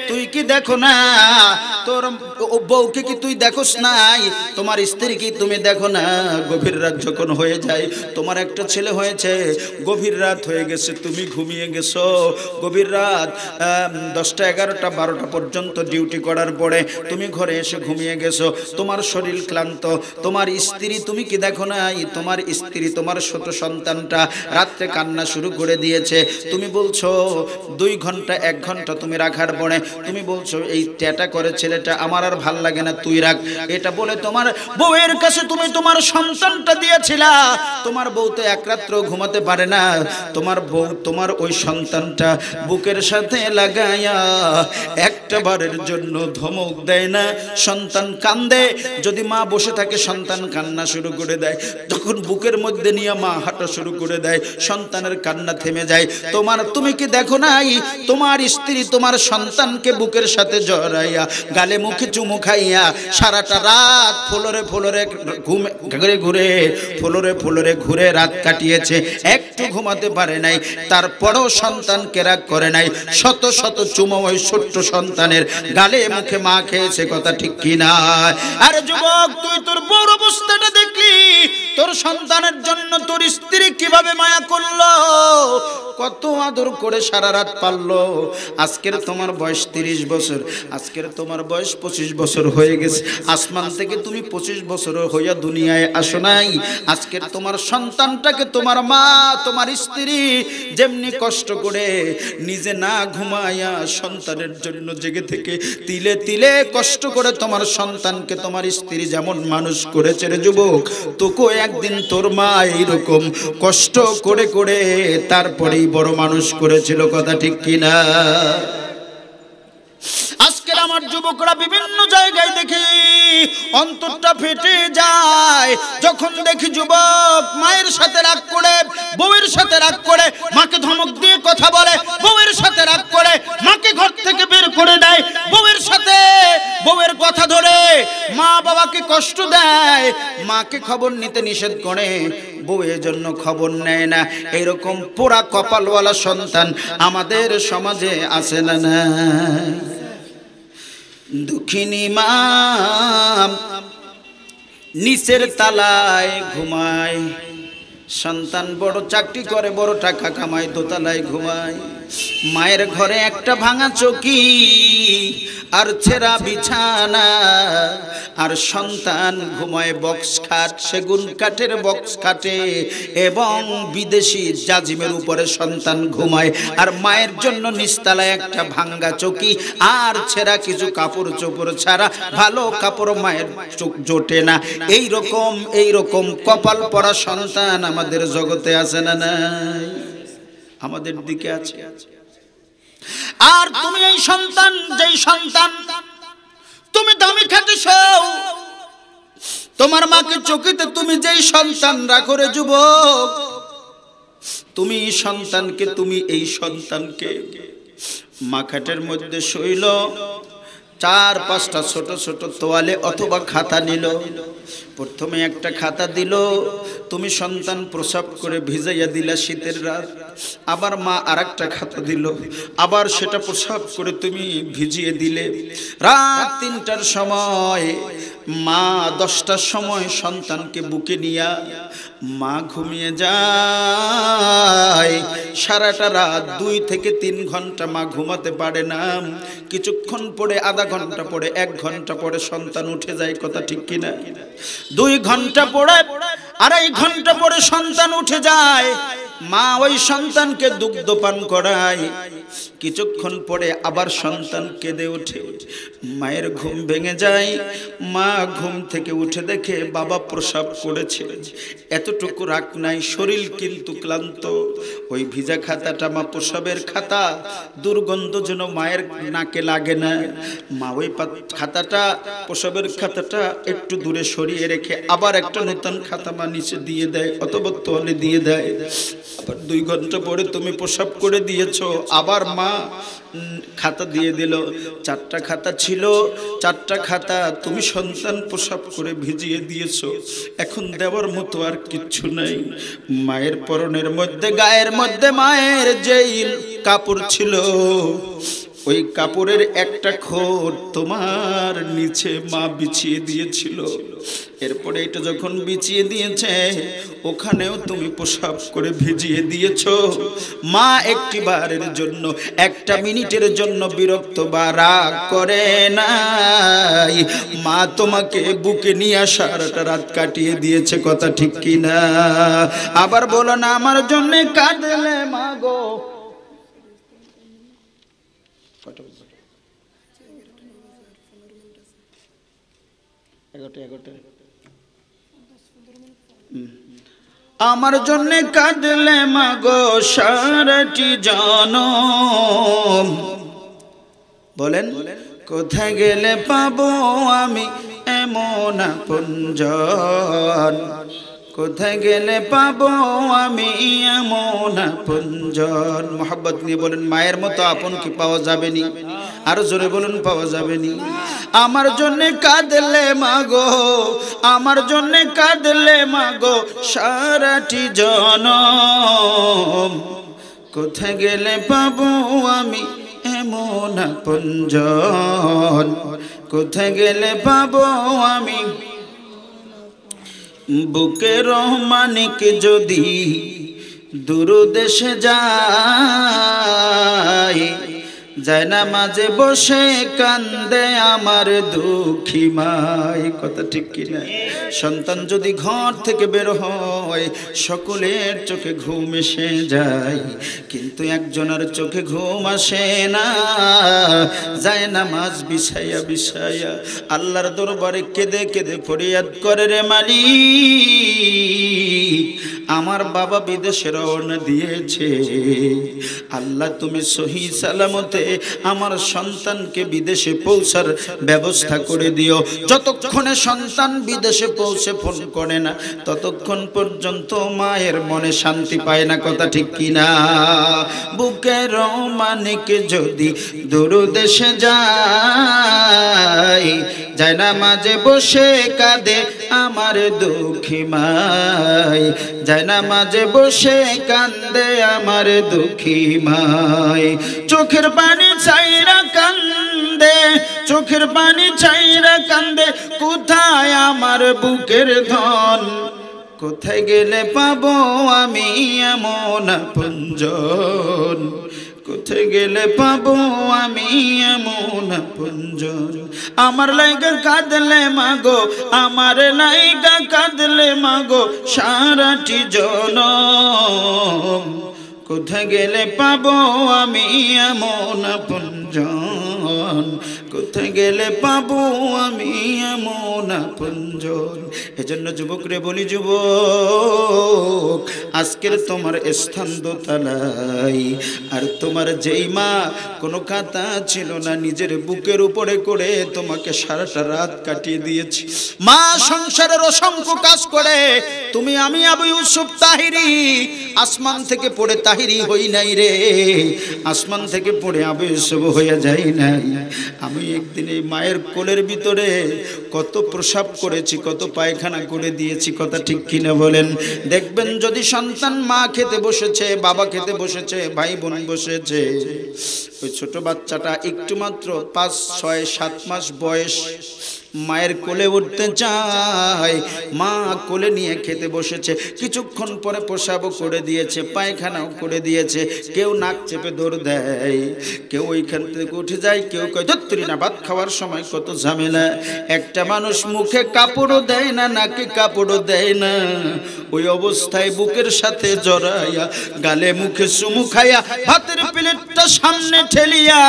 Speaker 1: তুই কি দেখো না তোর বউকে কি তুই দেখোস নাই তোমার স্ত্রী কি তুমি দেখো না গভীর রাত যখন হয়ে যায় তোমার একটা ছেলে হয়েছে গভীর রাত হয়ে গেছে তুমি ঘুমিয়ে গেছো গভীর রাত দশটা এগারোটা বারোটা পর্যন্ত ডিউটি করার পরে তুমি ঘরে এসে ঘুমিয়ে গেছো তোমার শরীর ক্লান্ত তোমার স্ত্রী তুমি কি দেখো নাই তোমার স্ত্রী তোমার ছোট সন্তানটা রাত্রে কান্না শুরু করে দিয়েছে তুমি বলছো দুই ঘন্টা এক ঘন্টা তুমি রাখার পরে তুমি বলছো এই ট্যাটা করে ছেলেটা আমার আর ভাল লাগে না তুই রাখ এটা বলে তোমার বউয়ের কাছে তুমি তোমার সন্তানটা দিয়েছিলা তোমার বউ তো এক রাত্র ঘুমাতে পারে না তোমার বউ তোমার ওই সন্তানটা বুকের সাথে লাগাইয়া একটা বারের জন্য ধমক দেয় না সন্তান কান্দে যদি মা বসে থাকে সন্তান কান্না শুরু করে দেয় দেয় যখন বুকের মধ্যে নিয়ে মা হাঁটা শুরু করে দেয় সন্তানের কান্না থেমে যায় তোমার তুমি কি দেখো নাই তোমার স্ত্রী তোমার সন্তানকে বুকের সাথে জড়াইয়া গালে মুখে চুমু খাইয়া সারাটা রাত ফুলরে ফোলরে ঘুরে ঘুরে ফুলরে ফুলরে ঘুরে রাত কাটিয়েছে একটু ঘুমাতে পারে নাই তারপরও সন্তান কেরাক করে নাই শত শত চুমো ওই ছোট্ট সন্তানের গালে মুখে মা খেয়েছে কথা ঠিক কিনা আরে যুবক তুই তোর বড় অবস্থাটা দেখলি তোর সন্তানের জন্য তোর স্ত্রী কিভাবে মায়া করলো কত আদর করে সারা রাত পারলো আজকের তোমার বয়স তিরিশ বছর আজকের তোমার বয়স পঁচিশ বছর হয়ে গেছে আসমান থেকে তুমি পঁচিশ বছর হইয়া দুনিয়ায় আসো নাই আজকের তোমার সন্তানটাকে তোমার মা তোমার স্ত্রী যেমনি কষ্ট করে নিজে না ঘুমাইয়া সন্তানের জন্য জেগে থেকে তিলে তিলে কষ্ট করে তোমার সন্তানকে তোমার স্ত্রী যেমন মানুষ করেছে রে যুবক তোকে একদিন তোর মা এইরকম কষ্ট করে করে তারপরেই বড় মানুষ করেছিল কথা ঠিক কিনা আজকের আমার যুবকরা বিভিন্ন জায়গায় দেখি অন্তরটা ফেটে যায় যখন দেখি যুবক মায়ের সাথে রাগ করে বউয়ের সাথে রাগ করে মাকে ধমক দিয়ে কথা বলে বউয়ের সাথে রাগ করে মাকে ঘর থেকে বের করে দেয় বউয়ের সাথে বউয়ের কথা ধরে মা বাবাকে কষ্ট দেয় মাকে খবর নিতে নিষেধ করে বউয়ের জন্য খবর নেয় না এরকম পোড়া কপালওয়ালা সন্তান আমাদের সমাজে আসে না না দুঃখিনী মা নিচের তালায় ঘুমায় সন্তান বড় চাকরি করে বড় টাকা কামায় দোতালায় ঘুমায় মায়ের ঘরে একটা ভাঙা চকি আর ছেঁড়া বিছানা আর সন্তান ঘুমায় বক্স খাট সেগুন কাঠের বক্স খাটে এবং বিদেশি জাজিমের উপরে সন্তান ঘুমায় আর মায়ের জন্য নিস্তালায় একটা ভাঙ্গা চকি আর ছেঁড়া কিছু কাপড় চোপড় ছাড়া ভালো কাপড় মায়ের চোখ জোটে না এই রকম এই রকম কপাল পরা সন্তান আমাদের জগতে আছে না নাই আমাদের দিকে আছে আর তুমি এই সন্তান যেই সন্তান তুমি দামি খাটিস তোমার মাকে চকিতে তুমি যেই সন্তান রাখো রে যুবক তুমি সন্তানকে তুমি এই সন্তানকে মাখাটের মধ্যে শৈল চার পাঁচটা ছোট ছোট তোয়ালে অথবা খাতা নিল প্রথমে একটা খাতা দিল তুমি সন্তান প্রসাব করে ভিজাইয়া দিলা শীতের রাত আবার মা আর খাতা দিল আবার সেটা প্রসাব করে তুমি ভিজিয়ে দিলে রাত তিনটার সময় মা দশটার সময় সন্তানকে বুকে নিয়া মা ঘুমিয়ে যায় সারাটা রাত দুই থেকে তিন ঘন্টা মা ঘুমাতে পারে না কিছুক্ষণ পরে আধা ঘন্টা পরে এক ঘন্টা পরে সন্তান উঠে যায় কথা ঠিক কিনা দুই ঘন্টা পরে আড়াই ঘন্টা পরে সন্তান উঠে যায় মা ওই সন্তানকে দুগ্ধ পান করায় কিছুক্ষণ পরে আবার সন্তান কেঁদে ওঠে মায়ের ঘুম ভেঙে যায় মা ঘুম থেকে উঠে দেখে বাবা প্রসাব করেছে এতটুকু রাগ নাই শরীর কিন্তু ক্লান্ত ওই ভিজা খাতাটা মা প্রসাবের খাতা দুর্গন্ধ যেন মায়ের নাকে লাগে না মা ওই খাতাটা প্রসাবের খাতাটা একটু দূরে সরিয়ে রেখে আবার একটা নতুন খাতা মা নিচে দিয়ে দেয় অতবত্তলে দিয়ে দেয় আবার দুই ঘন্টা পরে তুমি প্রসাব করে দিয়েছ আবার আবার মা খাতা দিয়ে দিল চারটা খাতা ছিল চারটা খাতা তুমি সন্তান প্রসাব করে ভিজিয়ে দিয়েছ এখন দেওয়ার মতো আর কিচ্ছু নাই মায়ের পরনের মধ্যে গায়ের মধ্যে মায়ের যেই কাপড় ছিল ওই কাপড়ের একটা খোর তোমার নিচে মা বিছিয়ে দিয়েছিল এরপরে এটা যখন বিছিয়ে দিয়েছে ওখানেও তুমি পোশাক করে ভিজিয়ে দিয়েছ মা একটি বারের জন্য একটা মিনিটের জন্য বিরক্ত বা রাগ করে নাই মা তোমাকে বুকে নিয়ে সারাটা রাত কাটিয়ে দিয়েছে কথা ঠিক কিনা আবার বলো না আমার জন্য কাঁদলে মা গো এগারোটা এগারোটা আমার জন্য কাঁদলে মাগো সারাটি জন বলেন কোথায় গেলে পাবো আমি এমন আপনজন কোথায় গেলে পাবো আমি এমন আপনজন মোহাব্বত নিয়ে বলেন মায়ের মতো আপন কি পাওয়া যাবে না আরো জোরে বলুন পাওয়া যাবে নি আমার জন্য কাঁদলে মাগো আমার জন্য কাঁদলে মাগো সারাটি জন কোথায় গেলে পাবো আমি এমন আপনজন কোথায় গেলে পাবো আমি বুকে রহমানিক যদি দূর দেশে যায় যায় মাঝে বসে কান্দে আমার দুঃখী মাই কথা ঠিক কিনা সন্তান যদি ঘর থেকে বের হয় সকলের চোখে ঘুম এসে যায় কিন্তু একজনের চোখে ঘুম আসে না যায় না মাছ বিছাইয়া বিছাইয়া আল্লাহর দরবারে কেঁদে কেঁদে ফরিয়াদ করে রে মালি আমার বাবা বিদেশে রওনা দিয়েছে আল্লাহ তুমি সহি সালামতে আমার সন্তানকে বিদেশে পৌঁছার ব্যবস্থা করে দিও যতক্ষণে সন্তান বিদেশে পৌঁছে ফোন করে না ততক্ষণ পর্যন্ত মায়ের মনে শান্তি পায় না কথা ঠিক কিনা বুকের মানিক যদি দূর দেশে যায় যায় না মাঝে বসে কাঁদে আমার দুঃখী মাই যায় না মাঝে বসে কান্দে আমার দুঃখী মাই চোখের পানি পানি চাইরা কান্দে চোখের পানি চাইরা কান্দে কোথায় আমার বুকের ধন কোথায় গেলে পাবো আমি এমন পুঞ্জন কোথায় গেলে পাবো আমি এমন পুঞ্জন আমার লাইগা কাঁদলে মাগো আমার লাইগা কাঁদলে মাগো সারাটি জনম কোথা গেলে পাবো আমি এমন আপনজন কোথায় গেলে পাবো আমি এমন আপনজন এজন্য যুবক রে বলি যুবক আজকের তোমার স্থান দোতলাই আর তোমার যেই মা কোনো খাতা ছিল না নিজের বুকের উপরে করে তোমাকে সারাটা রাত কাটিয়ে দিয়েছি মা সংসারের অসংখ্য কাজ করে তুমি আমি আবু ইউসুফ তাহিরি আসমান থেকে পড়ে তাহিরি হই নাই রে আসমান থেকে পড়ে আবু ইউসুফ হইয়া যাই নাই আমি আমি একদিন এই মায়ের কোলের ভিতরে কত প্রসাব করেছি কত পায়খানা করে দিয়েছি কথা ঠিক কিনা বলেন দেখবেন যদি সন্তান মা খেতে বসেছে বাবা খেতে বসেছে ভাই বোন বসেছে ওই ছোট বাচ্চাটা একটু মাত্র পাঁচ ছয় সাত মাস বয়স মায়ের কোলে উঠতে চাই মা কোলে নিয়ে খেতে বসেছে কিছুক্ষণ পরে পোশাবও করে দিয়েছে পায়খানাও করে দিয়েছে কেউ নাক চেপে দৌড় দেয় কেউ ওইখান থেকে উঠে যায় কেউ কয় ধত্তরি না ভাত খাওয়ার সময় কত ঝামেলা একটা মানুষ মুখে কাপড়ও দেয় না নাকি কাপড়ও দেয় না ওই অবস্থায় বুকের সাথে জড়াইয়া গালে মুখে চুমু খাইয়া হাতের প্লেটটা সামনে ঠেলিয়া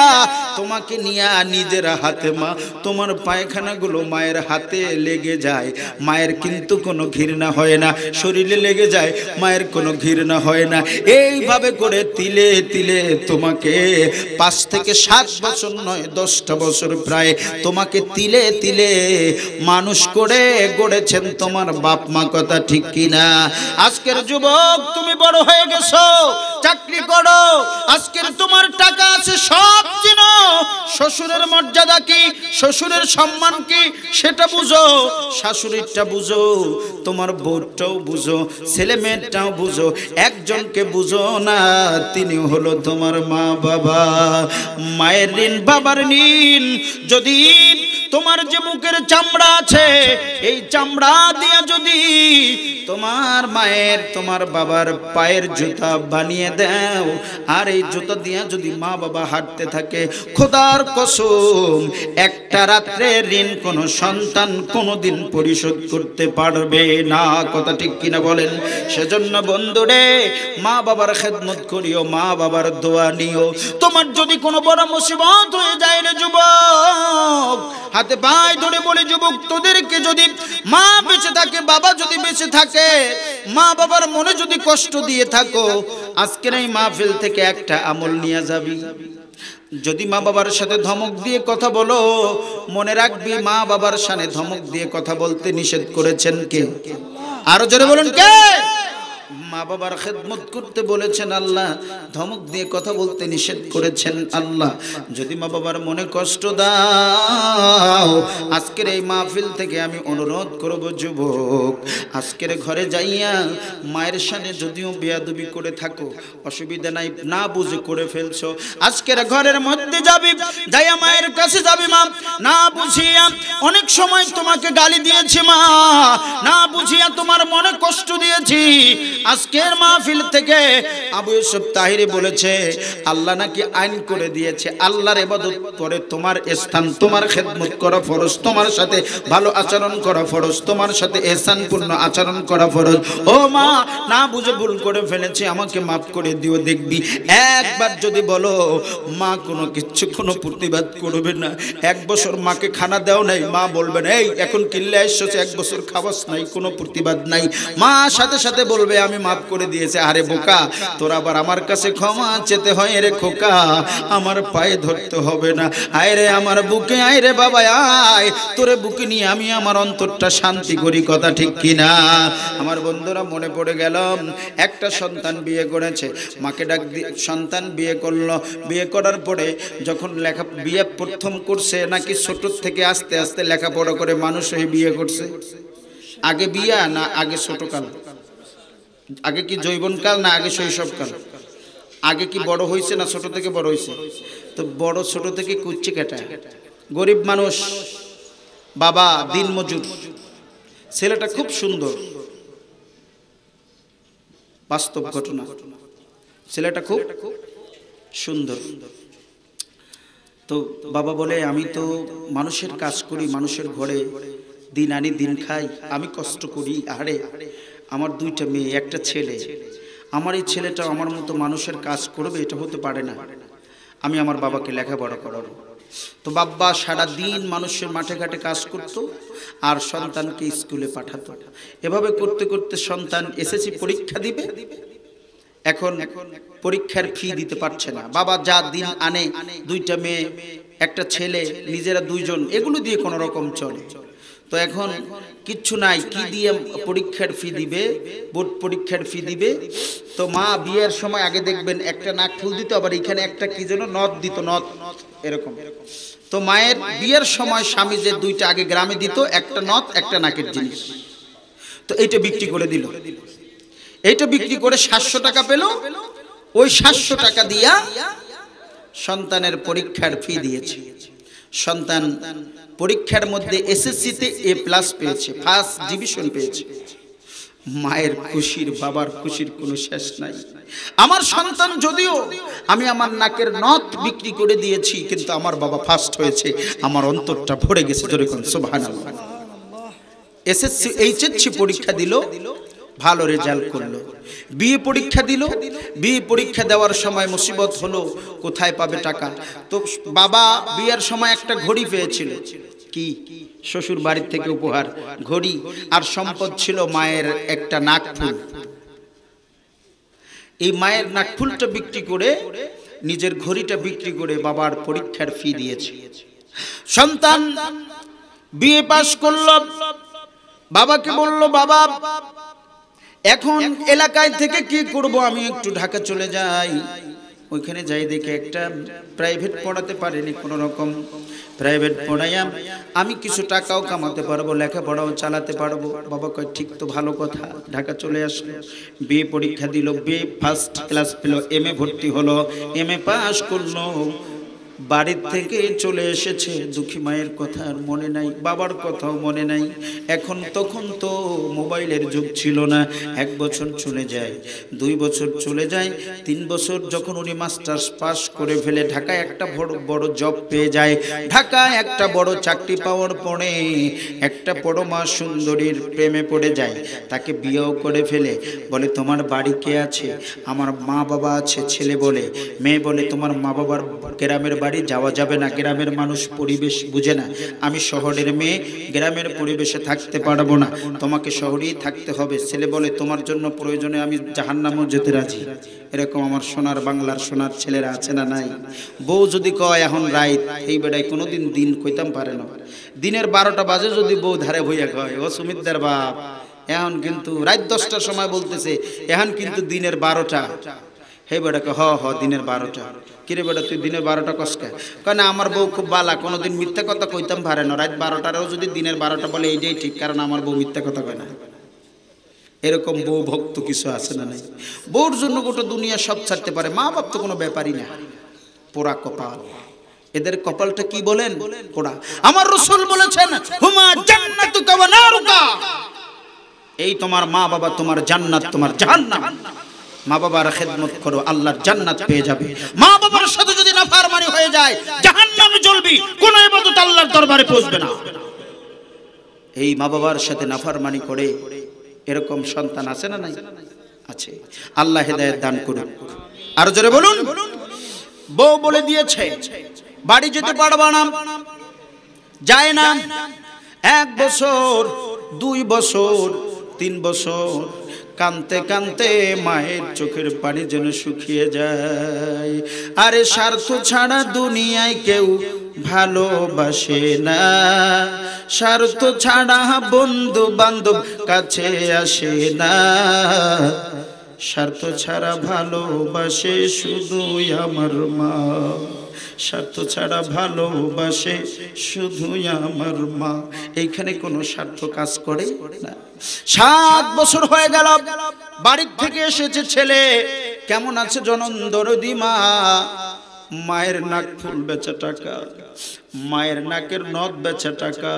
Speaker 1: তোমাকে নিয়ে নিজের হাতে মা তোমার পায়খানা গুলো মায়ের হাতে লেগে যায় মায়ের কিন্তু কোনো ঘৃণা হয় না শরীরে লেগে যায় মায়ের কোনো ঘৃণা হয় না এইভাবে করে তিলে তিলে তোমাকে পাঁচ থেকে সাত বছর নয় দশটা বছর প্রায় তোমাকে তিলে তিলে মানুষ করে গড়েছেন তোমার বাপ মা কথা ঠিক কিনা আজকের যুবক তুমি বড় হয়ে গেছ চাকরি করো আজকের তোমার টাকা আছে সব চিনো শ্বশুরের মর্যাদা কি শ্বশুরের সম্মান কি সেটা বুঝো শাশুড়িরটা বুঝো তোমার বউটাও বুঝো ছেলে মেয়েরটাও বুঝো একজনকে বুঝো না তিনি হলো তোমার মা বাবা মায়ের ঋণ বাবার ঋণ যদি তোমার যে মুখের চামড়া আছে এই চামড়া দিয়া যদি তোমার মায়ের তোমার বাবার পায়ের জুতা বানিয়ে দাও আর এই জুতা দিয়া যদি মা বাবা হাঁটতে থাকে খোদার কসম একটা রাত্রে ঋণ কোন সন্তান কোনদিন পরিশোধ করতে পারবে না কথা ঠিক কিনা বলেন সেজন্য বন্ধুরে মা বাবার খেদমত করিও মা বাবার দোয়া নিও তোমার যদি কোনো বড় মুসিবত হয়ে যায় রে যুবক হাতে পায় ধরে বলে যুবক তোদেরকে যদি মা বেঁচে থাকে বাবা যদি বেঁচে থাকে মা বাবার মনে যদি কষ্ট দিয়ে থাকো আজকের এই মাহফিল থেকে একটা আমল নিয়ে যাবি যদি মা বাবার সাথে ধমক দিয়ে কথা বলো মনে রাখবি মা বাবার সামনে ধমক দিয়ে কথা বলতে নিষেধ করেছেন কে আরো জোরে বলুন কে মা বাবার খেদমত করতে বলেছেন আল্লাহ ধমক দিয়ে কথা বলতে নিষেধ করেছেন আল্লাহ যদি মা বাবার মনে কষ্ট দাও আজকের এই মাহফিল থেকে আমি অনুরোধ করব যুবক আজকের ঘরে যাইয়া মায়ের সামনে যদিও বেয়াদবি করে থাকো অসুবিধা নাই না বুঝে করে ফেলছো আজকের ঘরের মধ্যে যাবি যাইয়া মায়ের কাছে যাবি মা না বুঝিয়া অনেক সময় তোমাকে গালি দিয়েছি মা না বুঝিয়া তোমার মনে কষ্ট দিয়েছি আজ আজকের মাহফিল থেকে আবু ইউসুফ তাহিরি বলেছে আল্লাহ নাকি আইন করে দিয়েছে আল্লাহর ইবাদত করে তোমার স্থান তোমার খেদমত করা ফরজ তোমার সাথে ভালো আচরণ করা ফরজ তোমার সাথে এহসানপূর্ণ আচরণ করা ফরজ ও মা না বুঝে ভুল করে ফেলেছি আমাকে মাফ করে দিও দেখবি একবার যদি বলো মা কোনো কিছু কোনো প্রতিবাদ করবে না এক বছর মাকে খানা দেও নাই মা বলবেন এই এখন কিল্লা এসেছে এক বছর খাবাস নাই কোনো প্রতিবাদ নাই মা সাথে সাথে বলবে আমি মাফ করে দিয়েছে আরে বোকা তোর আবার আমার কাছে ক্ষমা চেতে হয় রে খোকা আমার পায়ে ধরতে হবে না আয় রে আমার বুকে আয় রে বাবা আয় তোরে বুকে নিয়ে আমি আমার অন্তরটা শান্তি করি কথা ঠিক কিনা আমার বন্ধুরা মনে পড়ে গেলাম একটা সন্তান বিয়ে করেছে মাকে ডাক সন্তান বিয়ে করলো বিয়ে করার পরে যখন লেখা বিয়ে প্রথম করছে নাকি ছোট থেকে আস্তে আস্তে লেখাপড়া করে মানুষ হয়ে বিয়ে করছে আগে বিয়া না আগে ছোটকাল আগে কি যৌবনকাল না আগে শৈশবকাল আগে কি বড় হয়েছে না ছোট থেকে বড় হয়েছে তো বড় ছোট থেকে কুচ্ছে কেটা গরিব মানুষ বাবা দিন মজুর ছেলেটা খুব সুন্দর বাস্তব ঘটনা ছেলেটা খুব সুন্দর তো বাবা বলে আমি তো মানুষের কাজ করি মানুষের ঘরে দিন আনি দিন খাই আমি কষ্ট করি আহারে আমার দুইটা মেয়ে একটা ছেলে আমার এই ছেলেটা আমার মতো মানুষের কাজ করবে এটা হতে পারে না আমি আমার বাবাকে লেখাপড়া করার তো বাব্বা সারা দিন মানুষের মাঠে ঘাটে কাজ করত আর সন্তানকে স্কুলে পাঠাতো এভাবে করতে করতে সন্তান এসএসসি পরীক্ষা দিবে এখন পরীক্ষার ফি দিতে পারছে না বাবা যা দিন আনে দুইটা মেয়ে একটা ছেলে নিজেরা দুইজন এগুলো দিয়ে কোনো রকম চলে তো এখন কিচ্ছু নাই কি দিয়ে পরীক্ষার ফি দিবে বোর্ড পরীক্ষার ফি দিবে তো মা বিয়ের সময় আগে দেখবেন একটা নাক ফুল দিত আবার এখানে একটা কি যেন নথ দিত নথ এরকম তো মায়ের বিয়ের সময় স্বামী যে দুইটা আগে গ্রামে দিত একটা নথ একটা নাকের জিনিস তো এইটা বিক্রি করে দিল এইটা বিক্রি করে সাতশো টাকা পেল ওই সাতশো টাকা দিয়া সন্তানের পরীক্ষার ফি দিয়েছে সন্তান পরীক্ষার মধ্যে এসএসসিতে এ প্লাস পেয়েছে ফার্স্ট ডিভিশন পেয়েছে মায়ের খুশির বাবার খুশির কোনো শেষ নাই আমার সন্তান যদিও আমি আমার নাকের নথ বিক্রি করে দিয়েছি কিন্তু আমার বাবা ফার্স্ট হয়েছে আমার অন্তরটা ভরে গেছে যেরকম সোভান এসএসসি এইচএসসি পরীক্ষা দিল ভালো রেজাল্ট করলো বিয়ে পরীক্ষা দিল বিয়ে পরীক্ষা দেওয়ার সময় মুসিবত হলো কোথায় পাবে টাকা তো বাবা বিয়ের সময় একটা ঘড়ি পেয়েছিল কি শ্বশুর বাড়ির থেকে উপহার ঘড়ি আর সম্পদ ছিল মায়ের একটা নাকফুল এই মায়ের নাকফুলটা বিক্রি করে নিজের ঘড়িটা বিক্রি করে বাবার পরীক্ষার ফি দিয়েছে সন্তান বিয়ে পাশ করল বাবাকে বলল বাবা এখন এলাকায় থেকে কি করব আমি একটু ঢাকা চলে যাই ওইখানে যাই দেখে একটা প্রাইভেট পড়াতে পারিনি কোনো রকম প্রাইভেট পড়াইয়া আমি কিছু টাকাও কামাতে পারবো লেখাপড়াও চালাতে পারবো বাবা কয় ঠিক তো ভালো কথা ঢাকা চলে আসলো বিয়ে পরীক্ষা দিল বিয়ে ফার্স্ট ক্লাস পেল এম ভর্তি হলো এম পাস করলো বাড়ির থেকে চলে এসেছে দুঃখী মায়ের কথা আর মনে নাই বাবার কথাও মনে নাই এখন তখন তো মোবাইলের যুগ ছিল না এক বছর চলে যায় দুই বছর চলে যায় তিন বছর যখন উনি মাস্টার্স পাস করে ফেলে ঢাকায় একটা বড় বড় জব পেয়ে যায় ঢাকায় একটা বড় চাকরি পাওয়ার পরে একটা মা সুন্দরীর প্রেমে পড়ে যায় তাকে বিয়েও করে ফেলে বলে তোমার বাড়ি কে আছে আমার মা বাবা আছে ছেলে বলে মেয়ে বলে তোমার মা বাবার গ্রামের বাড়ি বাড়ি যাওয়া যাবে না গ্রামের মানুষ পরিবেশ বুঝে না আমি শহরের মেয়ে গ্রামের পরিবেশে থাকতে পারবো না তোমাকে শহরেই থাকতে হবে ছেলে বলে তোমার জন্য প্রয়োজনে আমি জাহান্নামও যেতে রাজি এরকম আমার সোনার বাংলার সোনার ছেলেরা আছে না নাই বউ যদি কয় এখন রাইত এই বেড়ায় কোনোদিন দিন কইতাম পারে না দিনের বারোটা বাজে যদি বউ ধারে ভইয়া কয় ও সুমিতদার বাপ এখন কিন্তু রাত দশটার সময় বলতেছে এখন কিন্তু দিনের বারোটা হে বেটাকে হ হ দিনের বারোটা কিরে বেটা তুই দিনের বারোটা কসকা কেন আমার বউ খুব বালা কোনোদিন মিথ্যা কথা কইতাম ভারে না রাত বারোটারও যদি দিনের বারোটা বলে এইটাই ঠিক কারণ আমার বউ মিথ্যা কথা কয় না এরকম বউ ভক্ত কিছু আছে না নাই বউর জন্য গোটা দুনিয়া সব ছাড়তে পারে মা বাপ তো কোনো ব্যাপারই না পোড়া কপাল এদের কপালটা কি বলেন পোড়া আমার রসুল বলেছেন হুমা জান্নাতুকা ওয়া নারুকা এই তোমার মা বাবা তোমার জান্নাত তোমার জাহান্নাম মা বাবার খেদমত করো আল্লাহর জান্নাত পেয়ে যাবে মা বাবার সাথে যদি নাফারমানি হয়ে যায় নামে জ্বলবি কোন ইবাদত আল্লাহর দরবারে পৌঁছবে না এই মা বাবার সাথে নাফারমানি করে এরকম সন্তান আছে না নাই আছে আল্লাহ হেদায়েত দান করুন আর জোরে বলুন বউ বলে দিয়েছে বাড়ি যেতে পারবা না যায় না এক বছর দুই বছর তিন বছর কানতে কানতে মায়ের চোখের পানি যেন শুকিয়ে যায় আরে স্বার্থ ছাড়া দুনিয়ায় কেউ ভালোবাসে না স্বার্থ ছাড়া বন্ধু বান্ধব কাছে আসে না স্বার্থ ছাড়া ভালোবাসে শুধুই আমার মা স্বার্থ ছাড়া ভালোবাসে শুধু আমার মা এইখানে কোনো স্বার্থ কাজ করে না সাত বছর হয়ে গেল বাড়ির থেকে এসেছে ছেলে কেমন আছে জনন্দরদি মা মায়ের নাক ফুল বেচা টাকা মায়ের নাকের নদ বেচা টাকা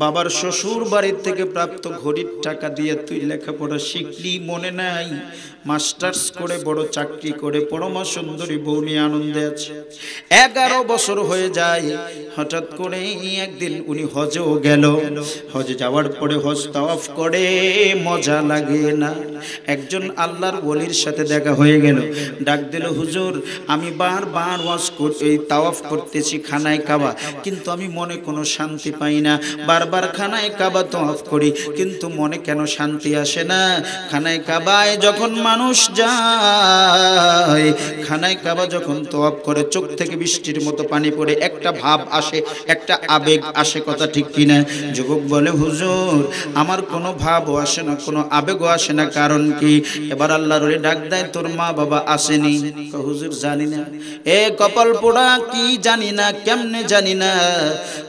Speaker 1: বাবার শ্বশুর বাড়ির থেকে প্রাপ্ত ঘড়ির টাকা দিয়ে তুই লেখাপড়া শিখলি মনে নাই মাস্টার্স করে বড় চাকরি করে পরমা সুন্দরী বৌনি আনন্দে আছে এগারো বছর হয়ে যায় হঠাৎ করে একদিন উনি হজেও গেল হজে যাওয়ার পরে হজ তাওয়াফ করে মজা লাগে না একজন আল্লাহর ওলির সাথে দেখা হয়ে গেল ডাক দিল হুজুর আমি বার বার ওয়াজ এই তাওয়াফ করতেছি খানায় খাওয়া কিন্তু আমি মনে কোনো শান্তি পাই না বারবার খানায় কাবা তো অফ করি কিন্তু মনে কেন শান্তি আসে না খানায় কাবায় যখন মানুষ যায় খানায় কাবা যখন তো তোয়াপ করে চোখ থেকে বৃষ্টির মতো পানি পড়ে একটা ভাব আসে একটা আবেগ আসে কথা ঠিক কিনা যুবক বলে হুজুর আমার কোনো ভাবও আসে না কোনো আবেগও আসে না কারণ কি এবার আল্লাহর ডাক দেয় তোর মা বাবা আসেনি হুজুর জানি না এ কপাল পোড়া কি জানি না কেমনে জানি জানি না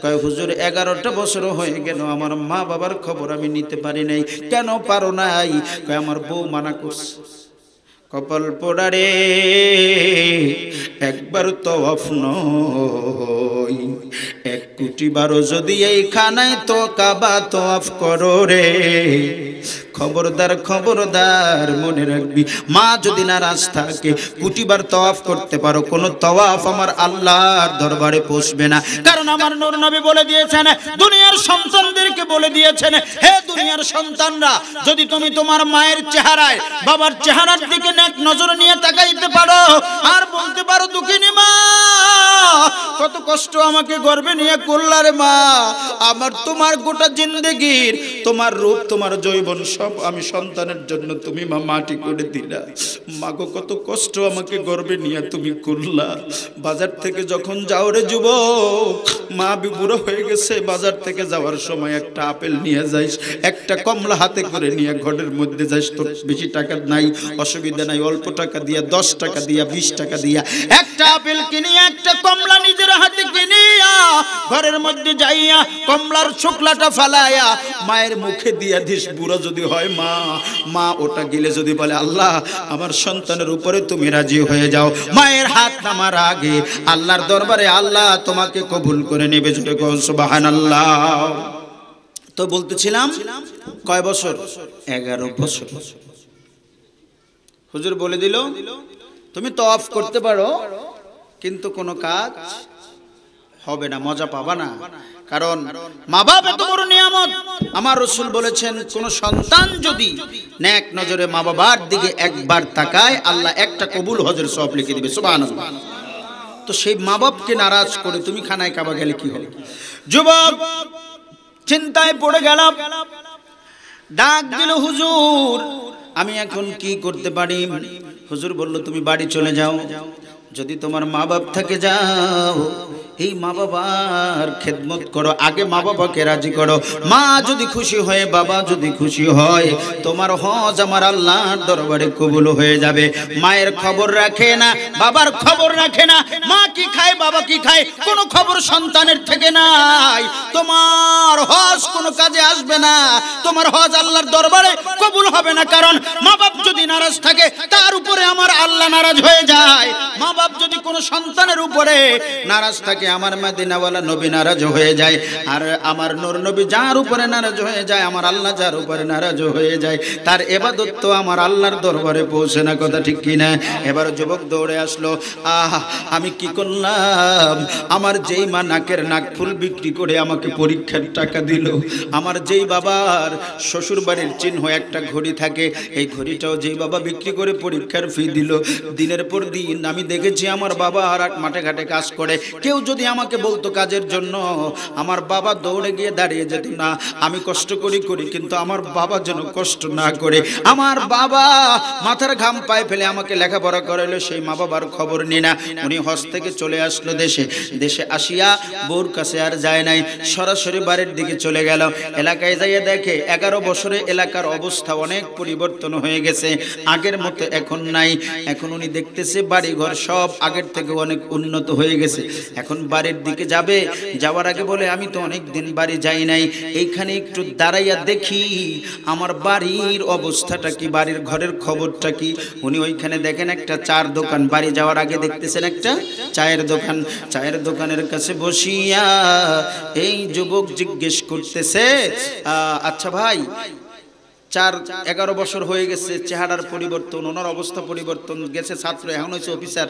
Speaker 1: কয় হুজুর এগারোটা বছর হয়ে গেল আমার মা বাবার খবর আমি নিতে পারি নাই কেন পারো নাই কয় আমার বউ মানা করছে কপাল পোড়ারে একবার তো অফন এক কোটি বারো যদি এই খানায় তো কাবা তো অফ করো রে খবরদার খবরদার মনে রাখবি মা যদি না রাজ থাকে কুটিবার তওয়াফ করতে পারো কোনো তওয়াফ আমার আল্লাহর দরবারে পৌঁছবে না কারণ আমার নূর নবী বলে দিয়েছেন দুনিয়ার সন্তানদেরকে বলে দিয়েছেন হে দুনিয়ার সন্তানরা যদি তুমি তোমার মায়ের চেহারায় বাবার চেহারার দিকে এক নজর নিয়ে তাকাইতে পারো আর বলতে পারো দুঃখিনী মা কত কষ্ট আমাকে গর্বে নিয়ে করলারে মা আমার তোমার গোটা জিন্দেগির তোমার রূপ তোমার জৈবন সব সব আমি সন্তানের জন্য তুমি মা মাটি করে দিলা মা গো কত কষ্ট আমাকে গর্বে নিয়ে তুমি করলা বাজার থেকে যখন যাও রে যুব মা বুড়ো হয়ে গেছে বাজার থেকে যাওয়ার সময় একটা আপেল নিয়ে যাইস একটা কমলা হাতে করে নিয়ে ঘরের মধ্যে যাইস তোর বেশি টাকা নাই অসুবিধা নাই অল্প টাকা দিয়া দশ টাকা দিয়া বিশ টাকা দিয়া একটা আপেল কিনে একটা কমলা নিজের হাতে কিনে ঘরের মধ্যে যাইয়া কমলার শুকলাটা ফালায়া মায়ের মুখে দিয়া দিস বুড়ো যদি হয় মা মা ওটা গেলে যদি বলে আল্লাহ আমার সন্তানের উপরে তুমি রাজি হয়ে যাও মায়ের হাত আমার আগে আল্লাহর দরবারে আল্লাহ তোমাকে কবুল করে নেবে জুটে কৌসবাহান আল্লাহ তো বলতেছিলাম কয় বছর এগারো বছর হুজুর বলে দিল তুমি তো অফ করতে পারো কিন্তু কোনো কাজ হবে না মজা পাবা না কারণ মা বাপ এত বড় নিয়ামত আমার রসুল বলেছেন কোন সন্তান যদি ন্যাক নজরে মা বাবার দিকে একবার তাকায় আল্লাহ একটা কবুল হজর সব লিখে দিবে সুবাহ তো সেই মা বাপকে নারাজ করে তুমি খানায় কাবা গেলে কি হবে যুবক চিন্তায় পড়ে গেলাম ডাক দিল হুজুর আমি এখন কি করতে পারি হুজুর বলল তুমি বাড়ি চলে যাও যদি তোমার মা বাপ থেকে যাও এই মা বাবার খেদমত করো আগে মা বাবাকে রাজি করো মা যদি খুশি হয় বাবা যদি খুশি হয় তোমার হজ আমার আল্লাহর দরবারে কবুল হয়ে যাবে মায়ের খবর রাখে না বাবার খবর রাখে না মা কি খায় বাবা কি খায় কোনো খবর সন্তানের থেকে নাই তোমার হজ কোনো কাজে আসবে না তোমার হজ আল্লাহর দরবারে কবুল হবে না কারণ মা বাপ যদি নারাজ থাকে তার উপরে আমার আল্লাহ নারাজ হয়ে যায় মা বাপ যদি কোনো সন্তানের উপরে নারাজ থাকে আমার মাদিনাওয়ালা নবী নারাজ হয়ে যায় আর আমার নূর নবী যার উপরে নারাজ হয়ে যায় আমার আল্লাহ যার উপরে নারাজ হয়ে যায় তার এবাদত তো আমার আল্লাহর দরবারে পৌঁছে না কথা ঠিক কি না এবার যুবক দৌড়ে আসলো আহ আমি কি করলাম আমার যেই মা নাকের নাক ফুল বিক্রি করে আমাকে পরীক্ষার টাকা দিল আমার যেই বাবার শ্বশুর বাড়ির চিহ্ন একটা ঘড়ি থাকে এই ঘড়িটাও যেই বাবা বিক্রি করে পরীক্ষার ফি দিল দিনের পর দিন আমি দেখেছি আমার বাবা আর মাঠে ঘাটে কাজ করে কেউ যদি আমাকে বলতো কাজের জন্য আমার বাবা দৌড়ে গিয়ে দাঁড়িয়ে যেত না আমি কষ্ট করি করি কিন্তু আমার বাবা যেন কষ্ট না করে আমার বাবা মাথার ঘাম পায়ে ফেলে আমাকে লেখাপড়া করাইলো সেই মা বাবার খবর নিয়ে না উনি হস থেকে চলে আসলো দেশে দেশে আসিয়া বউর কাছে আর যায় নাই সরাসরি বাড়ির দিকে চলে গেল গেল এলাকায় যাইয়ে দেখে এগারো বছরে এলাকার অবস্থা অনেক পরিবর্তন হয়ে গেছে আগের মতো এখন নাই এখন উনি দেখতেছে বাড়িঘর সব আগের থেকে অনেক উন্নত হয়ে গেছে এখন বাড়ির দিকে যাবে যাওয়ার আগে বলে আমি তো অনেক দিন বাড়ি যাই নাই এইখানে একটু দাঁড়াইয়া দেখি আমার বাড়ির অবস্থাটা কি বাড়ির ঘরের খবরটা কি উনি ওইখানে দেখেন একটা চার দোকান বাড়ি যাওয়ার আগে দেখতেছেন একটা চায়ের দোকান চায়ের দোকানের কাছে বসিয়া এই যুবক জিজ্ঞেস করতেছে বলতেছে আচ্ছা ভাই চার এগারো বছর হয়ে গেছে চেহারার পরিবর্তন ওনার অবস্থা পরিবর্তন গেছে ছাত্র এখন হয়েছে অফিসার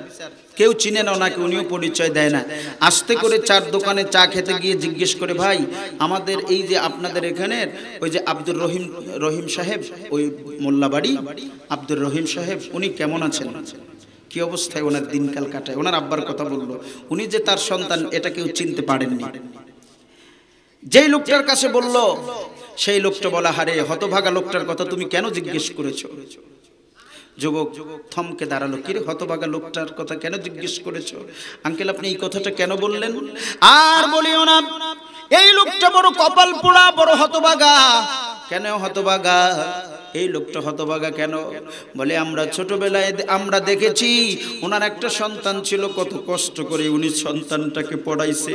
Speaker 1: কেউ চিনে না ওনাকে উনিও পরিচয় দেয় না আসতে করে চার দোকানে চা খেতে গিয়ে জিজ্ঞেস করে ভাই আমাদের এই যে আপনাদের এখানের ওই যে আব্দুর রহিম রহিম সাহেব ওই মোল্লাবাড়ি আব্দুর রহিম সাহেব উনি কেমন আছেন কি অবস্থায় ওনার দিনকাল কাটায় ওনার আব্বার কথা বললো উনি যে তার সন্তান এটা কেউ চিনতে পারেননি যেই লোকটার কাছে বলল সেই লোকটা বলা হারে হতভাগা লোকটার কথা তুমি কেন জিজ্ঞেস করেছো যুবক থমকে দাঁড়ালো রে হতভাগা লোকটার কথা কেন জিজ্ঞেস করেছ আঙ্কেল আপনি এই কথাটা কেন বললেন আর বলিও না এই লোকটা বড় কপাল পোড়া বড় হতভাগা কেন হতভাগা এই লোকটা হতভাগা কেন বলে আমরা ছোটবেলায় আমরা দেখেছি ওনার একটা সন্তান ছিল কত কষ্ট করে উনি সন্তানটাকে পড়াইছে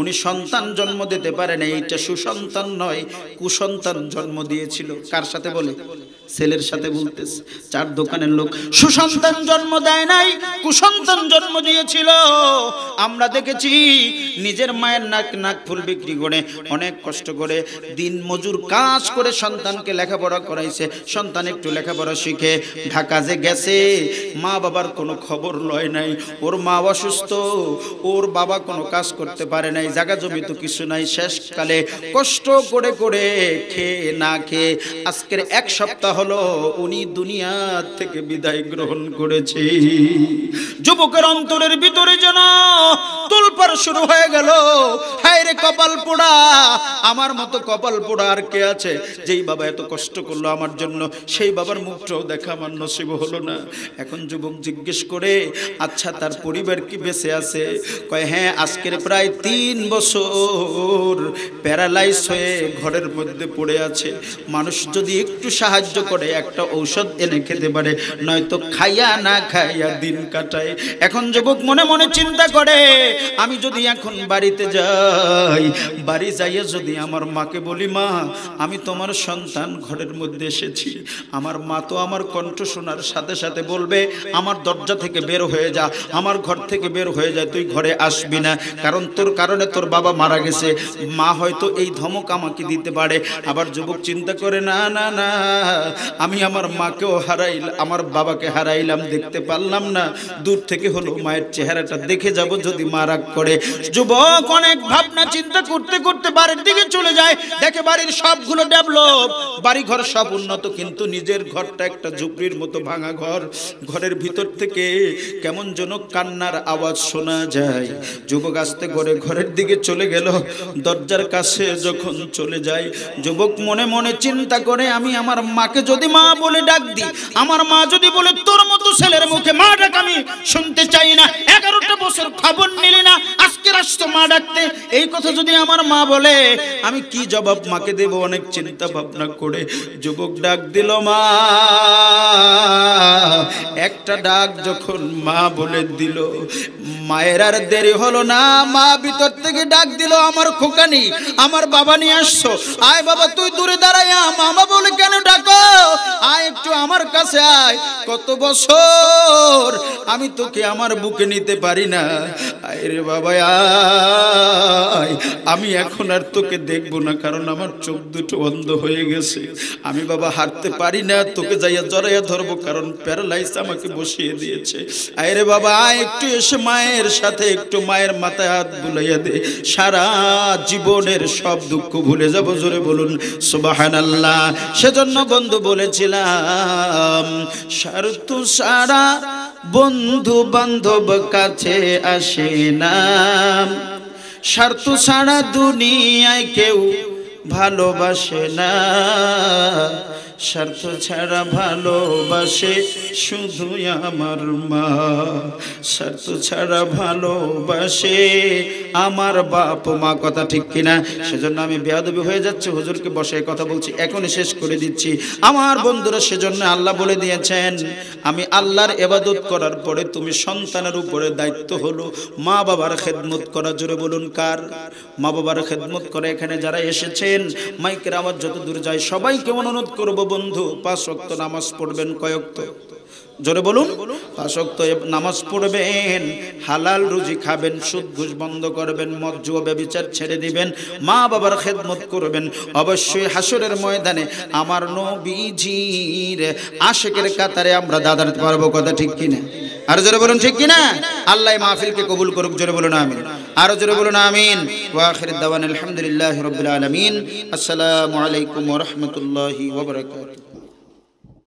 Speaker 1: উনি সন্তান জন্ম দিতে পারেন এইটা সুসন্তান নয় কুসন্তান জন্ম দিয়েছিল কার সাথে বলে ছেলের সাথে বলতেছে চার দোকানের লোক সুসন্তান জন্ম দেয় নাই কুসন্তান জন্ম দিয়েছিল আমরা দেখেছি নিজের মায়ের নাক নাক ফুল বিক্রি করে অনেক কষ্ট করে দিন মজুর কাজ করে সন্তানকে লেখাপড়া করাইছে সন্তান একটু লেখাপড়া শিখে ঢাকা যে গেছে মা বাবার কোনো খবর লয় নাই ওর মা অসুস্থ ওর বাবা কোনো কাজ করতে পারে নাই জায়গা জমি তো কিছু নাই শেষকালে কষ্ট করে করে খেয়ে না খেয়ে আজকের এক সপ্তাহ হলো উনি দুনিয়া থেকে বিদায় গ্রহণ করেছে যুবকের অন্তরের ভিতরে যেন তুলপার শুরু হয়ে গেল হায় রে কপাল পোড়া আমার মতো কপাল পোড়া আর কে আছে যেই বাবা এত কষ্ট করলো আমার জন্য সেই বাবার মুখটাও দেখা আমার নসিব হলো না এখন যুবক জিজ্ঞেস করে আচ্ছা তার পরিবার কি বেঁচে আছে কয় হ্যাঁ আজকের প্রায় তিন বছর প্যারালাইজ হয়ে ঘরের মধ্যে পড়ে আছে মানুষ যদি একটু সাহায্য করে একটা ঔষধ এনে খেতে পারে নয়তো খাইয়া না খাইয়া দিন কাটায় এখন যুবক মনে মনে চিন্তা করে আমি যদি এখন বাড়িতে যাই বাড়ি যাইয়া যদি আমার মাকে বলি মা আমি তোমার সন্তান ঘরের মধ্যে এসেছি আমার মা তো আমার কণ্ঠ শোনার সাথে সাথে বলবে আমার দরজা থেকে বের হয়ে যা আমার ঘর থেকে বের হয়ে যায় তুই ঘরে আসবি না কারণ তোর কারণে তোর বাবা মারা গেছে মা হয়তো এই ধমক আমাকে দিতে পারে আবার যুবক চিন্তা করে না না না আমি আমার মাকেও হারাইল আমার বাবাকে হারাইলাম দেখতে পারলাম না দূর থেকে হলো মায়ের চেহারাটা দেখে যাব যদি মা করে যুবক অনেক ভাবনা চিন্তা করতে করতে বাড়ির দিকে চলে যায় দেখে বাড়ির সবগুলো ডেভেলপ বাড়ি ঘর সব উন্নত কিন্তু নিজের ঘরটা একটা ঝুপড়ির মতো ভাঙা ঘর ঘরের ভিতর থেকে কেমন যেন কান্নার আওয়াজ শোনা যায় যুবক আসতে করে ঘরের দিকে চলে গেল দরজার কাছে যখন চলে যায় যুবক মনে মনে চিন্তা করে আমি আমার মাকে আমাকে যদি মা বলে ডাক দি আমার মা যদি বলে তোর মতো ছেলের মুখে মা ডাক আমি শুনতে চাই না এগারোটা বছর খবর নিলি না আজকে রাষ্ট্র মা ডাকতে এই কথা যদি আমার মা বলে আমি কি জবাব মাকে দেব অনেক চিন্তা ভাবনা করে যুবক ডাক দিল মা একটা ডাক যখন মা বলে দিল মায়ের আর দেরি হলো না মা ভিতর থেকে ডাক দিল আমার খোকানি আমার বাবা নিয়ে আসছো আয় বাবা তুই দূরে দাঁড়াই মামা বলে কেন ডাকা আয় একটু আমার কাছে আয় কত বছর আমি তোকে আমার বুকে নিতে পারি না আয় বাবা আয় আমি এখন আর তোকে দেখবো না কারণ আমার চোখ দুটো বন্ধ হয়ে গেছে আমি বাবা হারতে পারি না তোকে যাইয়া জড়াইয়া ধরবো কারণ প্যারালাইস আমাকে বসিয়ে দিয়েছে আয় বাবা আয় একটু এসে মায়ের সাথে একটু মায়ের মাথায় হাত বুলাইয়া দে সারা জীবনের সব দুঃখ ভুলে যাব জোরে বলুন সুবাহান আল্লাহ সেজন্য বন্ধু বলেছিলাম সার তো সারা বন্ধু বান্ধব কাছে আসে না স্বার্থ ছাড়া দুনিয়ায় কেউ ভালোবাসে না স্বার্থ ছাড়া ভালোবাসে শুধু আমার মা স্বার্থ ছাড়া ভালোবাসে আমার বাপ মা কথা ঠিক কিনা সেজন্য আমি বেয়াদবি হয়ে যাচ্ছে হুজুরকে বসে কথা বলছি এখনই শেষ করে দিচ্ছি আমার বন্ধুরা সেজন্য আল্লাহ বলে দিয়েছেন আমি আল্লাহর এবাদত করার পরে তুমি সন্তানের উপরে দায়িত্ব হলো মা বাবার খেদমত করা জোরে বলুন কার মা বাবার খেদমত করে এখানে যারা এসেছেন মাইকের আমার যত দূর যায় সবাইকে অনুরোধ করবো বন্ধু পাঁচ অক্ত নামাজ পড়বেন কয়ক্ত জোরে বলুন পাশক্ত নামাজ পড়বেন হালাল রুজি খাবেন সুদ ঘুষ বন্ধ করবেন মদ জুয়া ব্যবিচার ছেড়ে দিবেন মা বাবার খেদমত করবেন অবশ্যই হাসরের ময়দানে আমার নবীজির আশেকের কাতারে আমরা দাদার পারবো কথা ঠিক কিনা আর জোরে বলুন ঠিক কিনা আল্লাহ মাহফিলকে কবুল করুক জোরে বলুন আমি আরো জোরে বলুন আমিন ওয়াখির দাওয়ান আলহামদুলিল্লাহ রবিল আলমিন আসসালামু আলাইকুম রহমতুল্লাহি ওবরাকাতুহু